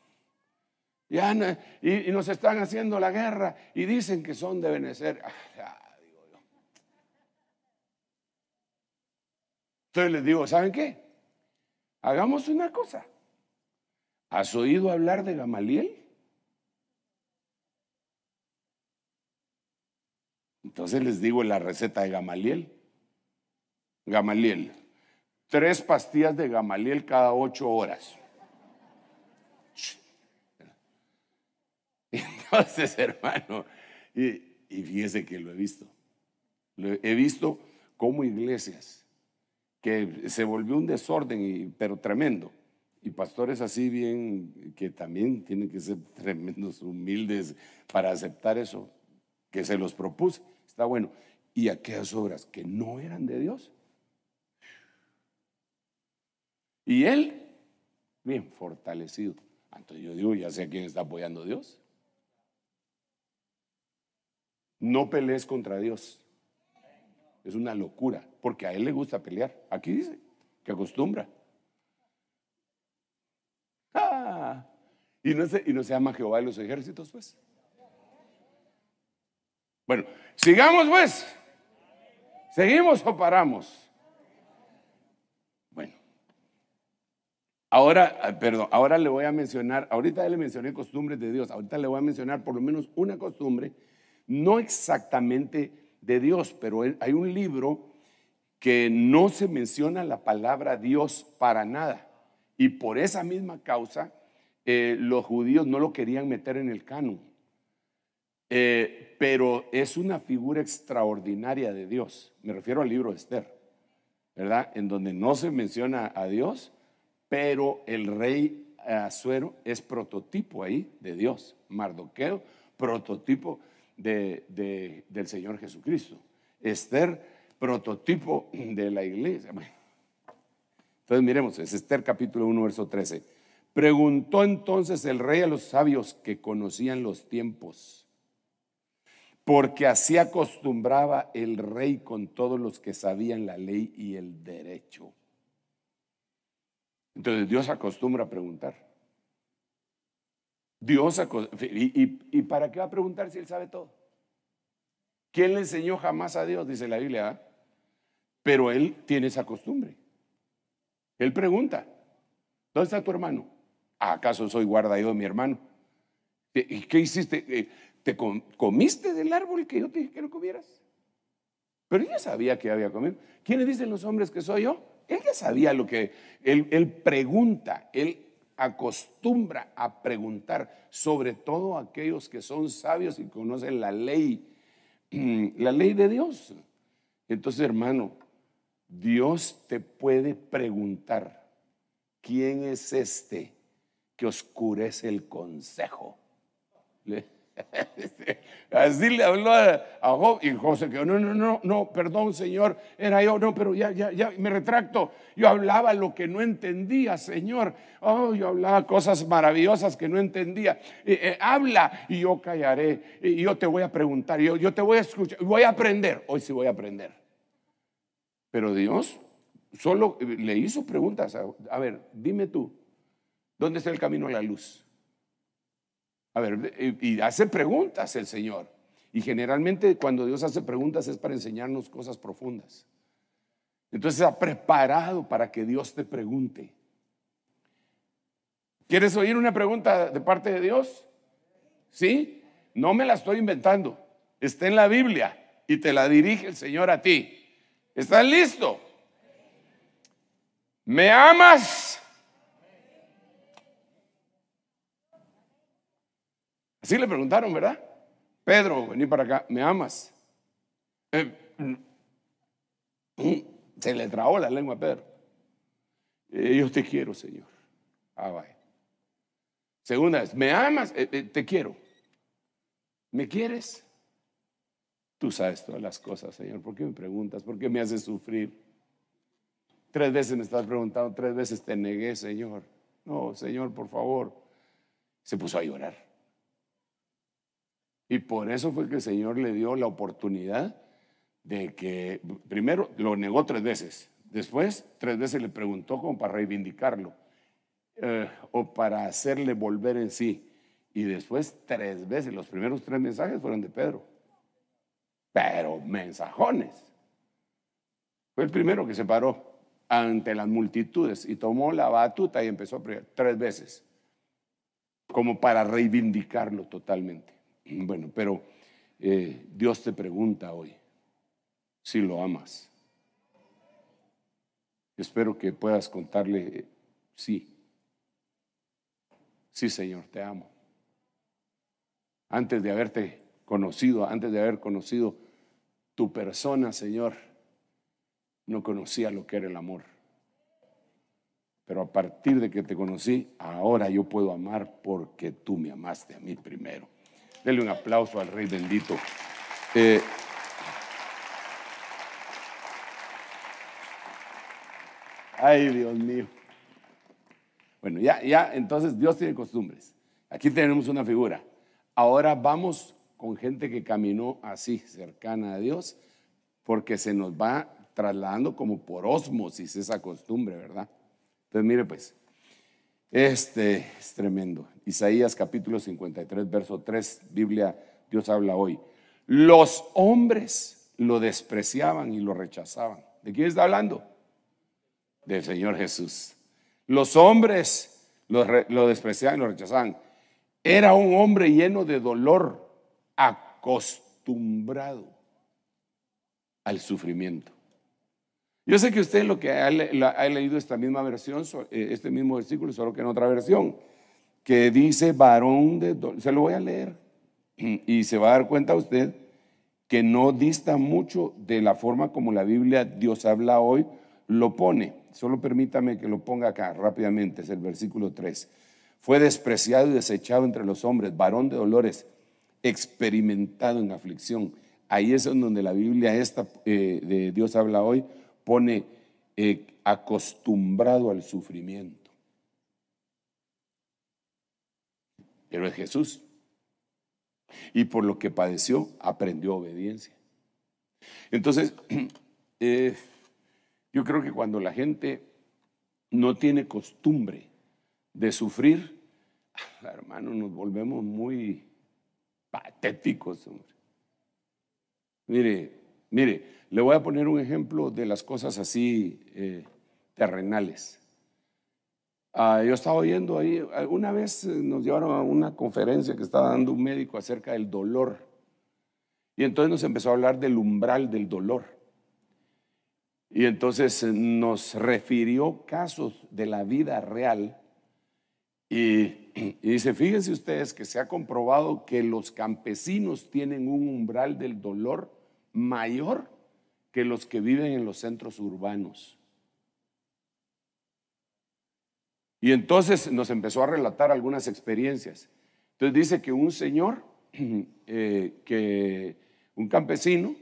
A: Y, nos están haciendo la guerra y dicen que son de Benecer. Ah, Entonces les digo, ¿saben qué? Hagamos una cosa. ¿Has oído hablar de Gamaliel? Entonces les digo la receta de Gamaliel. Gamaliel tres pastillas de gamaliel cada ocho horas. Entonces, hermano, y, fíjese que lo he visto. he visto como iglesias, que se volvió un desorden, y, pero tremendo. Y pastores así bien, que también tienen que ser tremendos, humildes para aceptar eso, que se los propuse. Está bueno. Y aquellas obras que no eran de Dios, Y él, bien fortalecido. Entonces yo digo, ya sé a quién está apoyando Dios. No pelees contra Dios. Es una locura, porque a él le gusta pelear. Aquí dice que acostumbra. Ah, ¿Y, no se, y no se llama Jehová de los ejércitos, pues. Bueno, sigamos, pues. Seguimos o paramos. Ahora, ah, perdón, ahora le voy a mencionar, ahorita le mencioné costumbres de Dios, ahorita le voy a mencionar por lo menos una costumbre, no exactamente de Dios, pero hay un libro que no se menciona la palabra Dios para nada. Y por esa misma causa, eh, los judíos no lo querían meter en el canon. Eh, pero es una figura extraordinaria de Dios. Me refiero al libro de Esther, ¿verdad? En donde no se menciona a Dios pero el rey Azuero es prototipo ahí de Dios. Mardoqueo, prototipo del Señor Jesucristo. Esther, prototipo de la iglesia. Entonces miremos, es Esther capítulo 1, verso 13. Preguntó entonces el rey a los sabios que conocían los tiempos, porque así acostumbraba el rey con todos los que sabían la ley y el derecho. Entonces Dios acostumbra a preguntar. Dios y, para qué va a preguntar si Él sabe todo? ¿Quién le enseñó jamás a Dios? Dice la Biblia. ¿ah? Pero Él tiene esa costumbre. Él pregunta, ¿dónde está tu hermano? Ah, ¿Acaso soy guarda yo de mi hermano? ¿Y qué hiciste? Eh, ¿Te comiste del árbol que yo te dije que no comieras? Pero yo sabía que había comido. ¿Quiénes dicen los hombres que soy yo? Él ya sabía lo que él, pregunta, él acostumbra a preguntar, sobre todo aquellos que son sabios y conocen la ley, la ley de Dios. Entonces, hermano, Dios te puede preguntar, ¿quién es este que oscurece el consejo? Así le habló a, Job y Job no, no, no, no, perdón Señor, era yo, no, pero ya, ya, ya, me retracto. Yo hablaba lo que no entendía, Señor. Oh, yo hablaba cosas maravillosas que no entendía. Eh, eh, habla y yo callaré, y yo te voy a preguntar, yo, yo te voy a escuchar, voy a aprender, hoy sí voy a aprender. Pero Dios solo eh, le hizo preguntas, a, a ver, dime tú, ¿dónde está el camino a la luz? A ver, y hace preguntas el Señor. Y generalmente cuando Dios hace preguntas es para enseñarnos cosas profundas. Entonces ha preparado para que Dios te pregunte. ¿Quieres oír una pregunta de parte de Dios? ¿Sí? No me la estoy inventando. Está en la Biblia y te la dirige el Señor a ti. ¿Estás listo? ¿Me amas? Sí le preguntaron, ¿verdad? Pedro, vení para acá, ¿me amas? Eh, mm, se le trabó la lengua a Pedro. Eh, yo te quiero, Señor. Ah, vaya. Segunda vez, ¿me amas? Eh, te quiero. ¿Me quieres? Tú sabes todas las cosas, Señor. ¿Por qué me preguntas? ¿Por qué me haces sufrir? Tres veces me estás preguntando, tres veces te negué, Señor. No, Señor, por favor. Se puso a llorar. Y por eso fue que el Señor le dio la oportunidad de que, primero, lo negó tres veces, después tres veces le preguntó como para reivindicarlo eh, o para hacerle volver en sí. Y después tres veces, los primeros tres mensajes fueron de Pedro. Pero mensajones. Fue el primero que se paró ante las multitudes y tomó la batuta y empezó a pregar tres veces, como para reivindicarlo totalmente. Bueno, pero eh, Dios te pregunta hoy si lo amas. Espero que puedas contarle, eh, sí, sí Señor, te amo. Antes de haberte conocido, antes de haber conocido tu persona, Señor, no conocía lo que era el amor. Pero a partir de que te conocí, ahora yo puedo amar porque tú me amaste a mí primero. Dele un aplauso al Rey bendito. Eh, ay, Dios mío. Bueno, ya, ya, entonces Dios tiene costumbres. Aquí tenemos una figura. Ahora vamos con gente que caminó así, cercana a Dios, porque se nos va trasladando como por osmosis esa costumbre, ¿verdad? Entonces, mire, pues, este es tremendo. Isaías capítulo 53, verso 3, Biblia, Dios habla hoy. Los hombres lo despreciaban y lo rechazaban. ¿De quién está hablando? Del Señor Jesús. Los hombres lo, despreciaban y lo rechazaban. Era un hombre lleno de dolor, acostumbrado al sufrimiento. Yo sé que usted lo que ha, leído esta misma versión, eh, este mismo versículo, solo que en otra versión, que dice varón de... Se lo voy a leer y se va a dar cuenta usted que no dista mucho de la forma como la Biblia Dios habla hoy, lo pone. Solo permítame que lo ponga acá rápidamente, es el versículo 3. Fue despreciado y desechado entre los hombres, varón de dolores, experimentado en aflicción. Ahí es donde la Biblia esta eh, de Dios habla hoy pone eh, acostumbrado al sufrimiento. Pero es Jesús. Y por lo que padeció, aprendió obediencia. Entonces, eh, yo creo que cuando la gente no tiene costumbre de sufrir, hermano, nos volvemos muy patéticos, hombre. Mire, Mire, le voy a poner un ejemplo de las cosas así eh, terrenales. Ah, yo estaba oyendo ahí, alguna vez eh, nos llevaron a una conferencia que estaba dando un médico acerca del dolor. Y entonces nos empezó a hablar del umbral del dolor. Y entonces eh, nos refirió casos de la vida real. Y, y dice, fíjense ustedes que se ha comprobado que los campesinos tienen un umbral del dolor mayor que los que viven en los centros urbanos. Y entonces nos empezó a relatar algunas experiencias. Entonces dice que un señor, eh, que un campesino,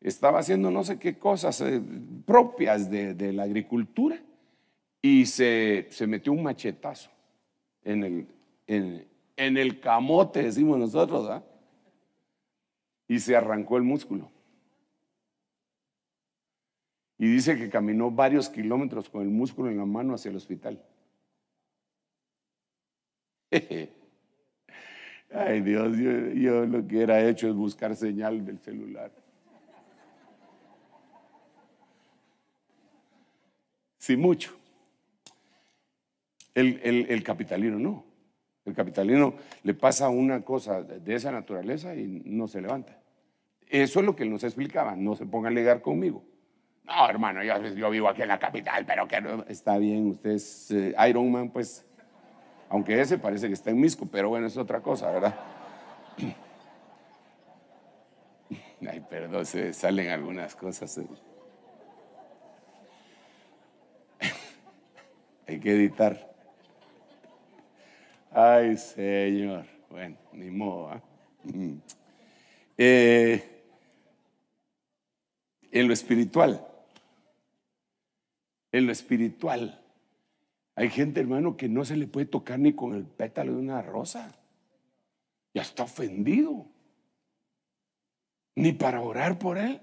A: estaba haciendo no sé qué cosas eh, propias de, la agricultura y se, metió un machetazo en el, en, el camote, decimos nosotros, y se arrancó el músculo. Y dice que caminó varios kilómetros con el músculo en la mano hacia el hospital. Ay Dios, yo, lo que era hecho es buscar señal del celular. Sí, mucho. El, capitalino no. El capitalino le pasa una cosa de esa naturaleza y no se levanta. Eso es lo que nos explicaba. No se pongan a legar conmigo. No, hermano, yo, vivo aquí en la capital, pero que Está bien, usted es eh, Iron Man, pues. Aunque ese parece que está en Misco, pero bueno, es otra cosa, ¿verdad? Ay, perdón, se salen algunas cosas. Eh. Hay que editar. Ay, Señor. Bueno, ni modo. ¿ah? Mm. Eh, en lo espiritual, en lo espiritual. Hay gente, hermano, que no se le puede tocar ni con el pétalo de una rosa. Ya está ofendido. Ni para orar por él.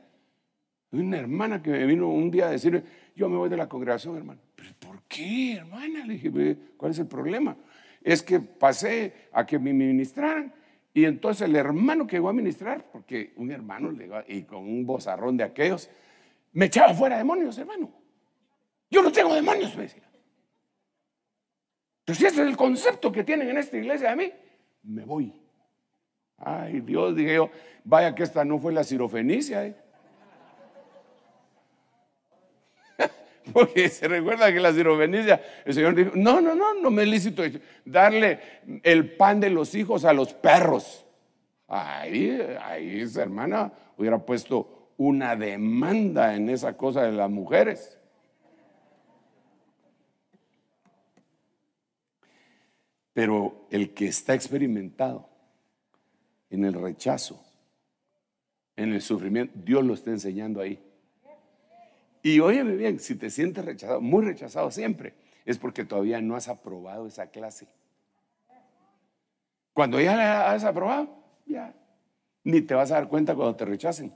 A: una hermana que me vino un día a decirme, yo me voy de la congregación, hermano. ¿Pero por qué, hermana? Le dije, ¿cuál es el problema? Es que pasé a que me ministraran y entonces el hermano que llegó a ministrar, porque un hermano y con un bozarrón de aquellos, me echaba fuera demonios, hermano. Yo no tengo demonios, me decía. Pues si ese es el concepto que tienen en esta iglesia de mí. Me voy. Ay, Dios, dije yo, vaya que esta no fue la cirofenicia. Eh. Porque se recuerda que la cirofenicia, el Señor dijo, no, no, no, no me licito lícito darle el pan de los hijos a los perros. Ahí, ahí esa hermana hubiera puesto una demanda en esa cosa de las mujeres. Pero el que está experimentado en el rechazo, en el sufrimiento, Dios lo está enseñando ahí. Y óyeme bien, si te sientes rechazado, muy rechazado siempre, es porque todavía no has aprobado esa clase. Cuando ya la has aprobado, ya ni te vas a dar cuenta cuando te rechacen.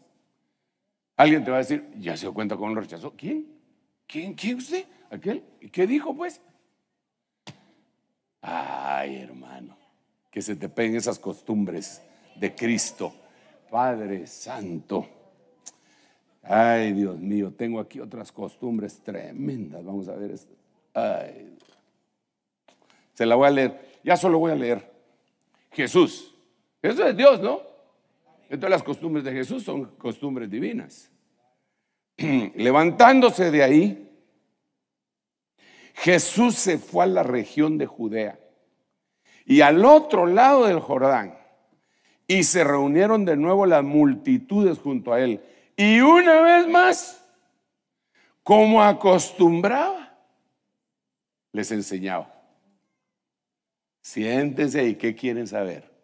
A: Alguien te va a decir, ya se dio cuenta con lo rechazó, ¿Quién? ¿Quién? ¿Quién usted? ¿Aquel? ¿Qué dijo pues? Ay, hermano, que se te peguen esas costumbres de Cristo. Padre Santo. Ay, Dios mío, tengo aquí otras costumbres tremendas. Vamos a ver esto. Se la voy a leer. Ya solo voy a leer. Jesús. Eso es Dios, ¿no? Entonces las costumbres de Jesús son costumbres divinas. Levantándose de ahí, Jesús se fue a la región de Judea y al otro lado del Jordán. Y se reunieron de nuevo las multitudes junto a él. Y una vez más, como acostumbraba, les enseñaba. Siéntense y ¿qué quieren saber?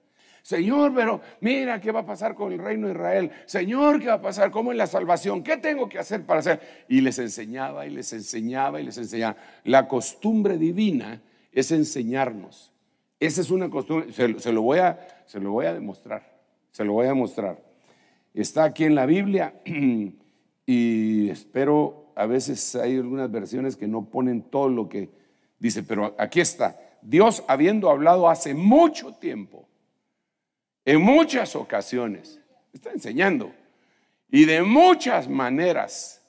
A: Señor, pero mira qué va a pasar con el reino de Israel. Señor, ¿qué va a pasar? ¿Cómo es la salvación? ¿Qué tengo que hacer para hacer? Y les enseñaba y les enseñaba y les enseñaba. La costumbre divina es enseñarnos. Esa es una costumbre. Se, lo, voy a, se lo voy a demostrar. Se lo voy a demostrar. Está aquí en la Biblia y espero, a veces hay algunas versiones que no ponen todo lo que dice, pero aquí está. Dios habiendo hablado hace mucho tiempo en muchas ocasiones, está enseñando, y de muchas maneras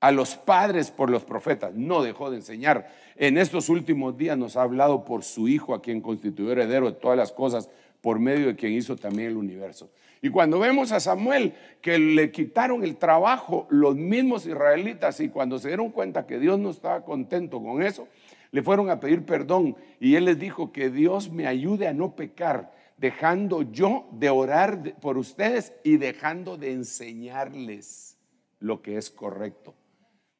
A: a los padres por los profetas, no dejó de enseñar. En estos últimos días nos ha hablado por su Hijo, a quien constituyó heredero de todas las cosas, por medio de quien hizo también el universo. Y cuando vemos a Samuel que le quitaron el trabajo los mismos israelitas y cuando se dieron cuenta que Dios no estaba contento con eso, le fueron a pedir perdón y él les dijo que Dios me ayude a no pecar dejando yo de orar por ustedes y dejando de enseñarles lo que es correcto.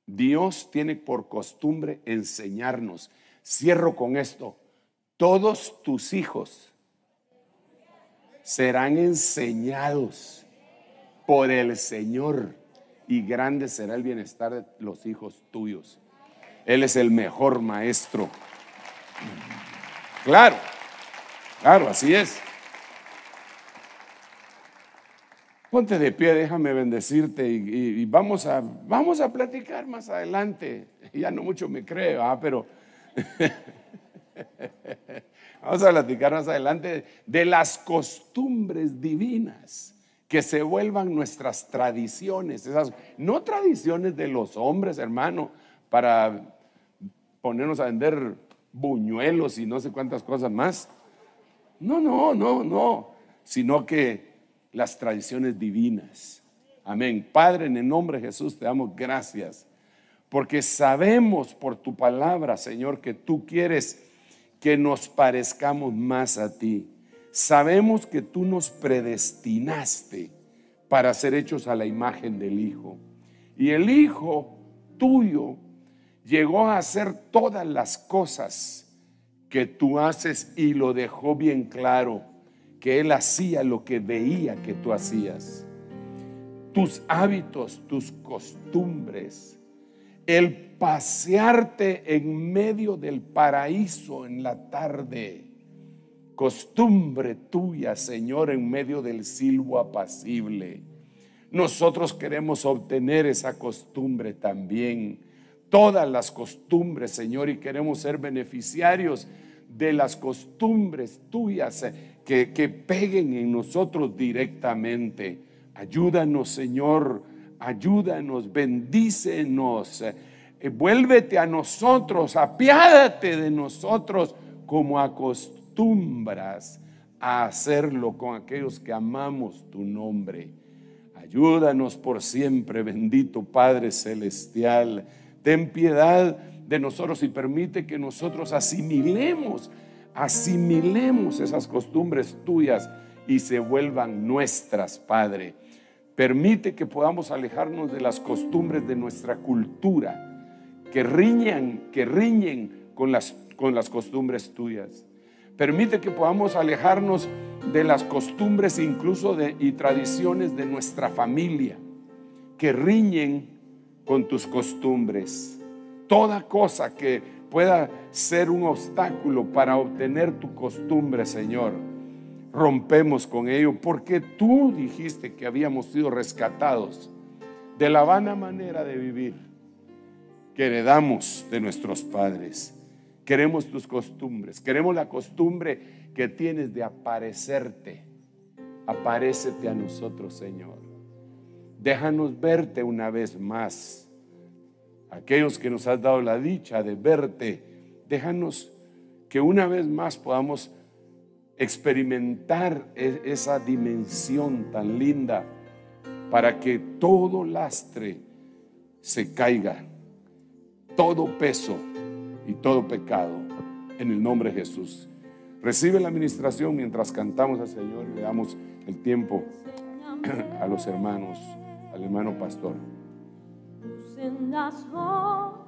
A: Dios tiene por costumbre enseñarnos. Cierro con esto. Todos tus hijos serán enseñados por el Señor y grande será el bienestar de los hijos tuyos. Él es el mejor maestro. Claro, claro, así es. Ponte de pie, déjame bendecirte y, vamos, a, vamos a platicar más adelante. Ya no mucho me creo, ah, pero vamos a platicar más adelante de las costumbres divinas que se vuelvan nuestras tradiciones, esas no tradiciones de los hombres, hermano, para ponernos a vender buñuelos y no sé cuántas cosas más. No, no, no, no, sino que las tradiciones divinas. Amén. Padre, en el nombre de Jesús te damos gracias, porque sabemos por tu palabra, Señor, que tú quieres que nos parezcamos más a ti. Sabemos que tú nos predestinaste para ser hechos a la imagen del Hijo. Y el Hijo tuyo llegó a hacer todas las cosas que tú haces y lo dejó bien claro que Él hacía lo que veía que tú hacías. Tus hábitos, tus costumbres, el pasearte en medio del paraíso en la tarde. Costumbre tuya, Señor, en medio del silbo apacible. Nosotros queremos obtener esa costumbre también. Todas las costumbres, Señor, y queremos ser beneficiarios de las costumbres tuyas que, peguen en nosotros directamente. Ayúdanos, Señor, ayúdanos, bendícenos. Eh, vuélvete a nosotros, apiádate de nosotros como acostumbras a hacerlo con aquellos que amamos tu nombre. Ayúdanos por siempre, bendito Padre Celestial. Ten piedad de nosotros y permite que nosotros asimilemos asimilemos esas costumbres tuyas y se vuelvan nuestras, Padre. Permite que podamos alejarnos de las costumbres de nuestra cultura, que riñan, que riñen con las, con las costumbres tuyas. Permite que podamos alejarnos de las costumbres incluso de, y tradiciones de nuestra familia, que riñen con tus costumbres. Toda cosa que pueda ser un obstáculo para obtener tu costumbre, Señor. Rompemos con ello porque tú dijiste que habíamos sido rescatados de la vana manera de vivir que heredamos de nuestros padres. Queremos tus costumbres, queremos la costumbre que tienes de aparecerte. aparecete a nosotros, Señor. Déjanos verte una vez más aquellos que nos has dado la dicha de verte, déjanos que una vez más podamos experimentar e-, esa dimensión tan linda para que todo lastre se caiga, todo peso y todo pecado en el nombre de Jesús. Recibe la administración mientras cantamos al Señor y le damos el tiempo a los hermanos, al hermano pastor. sin las hojas.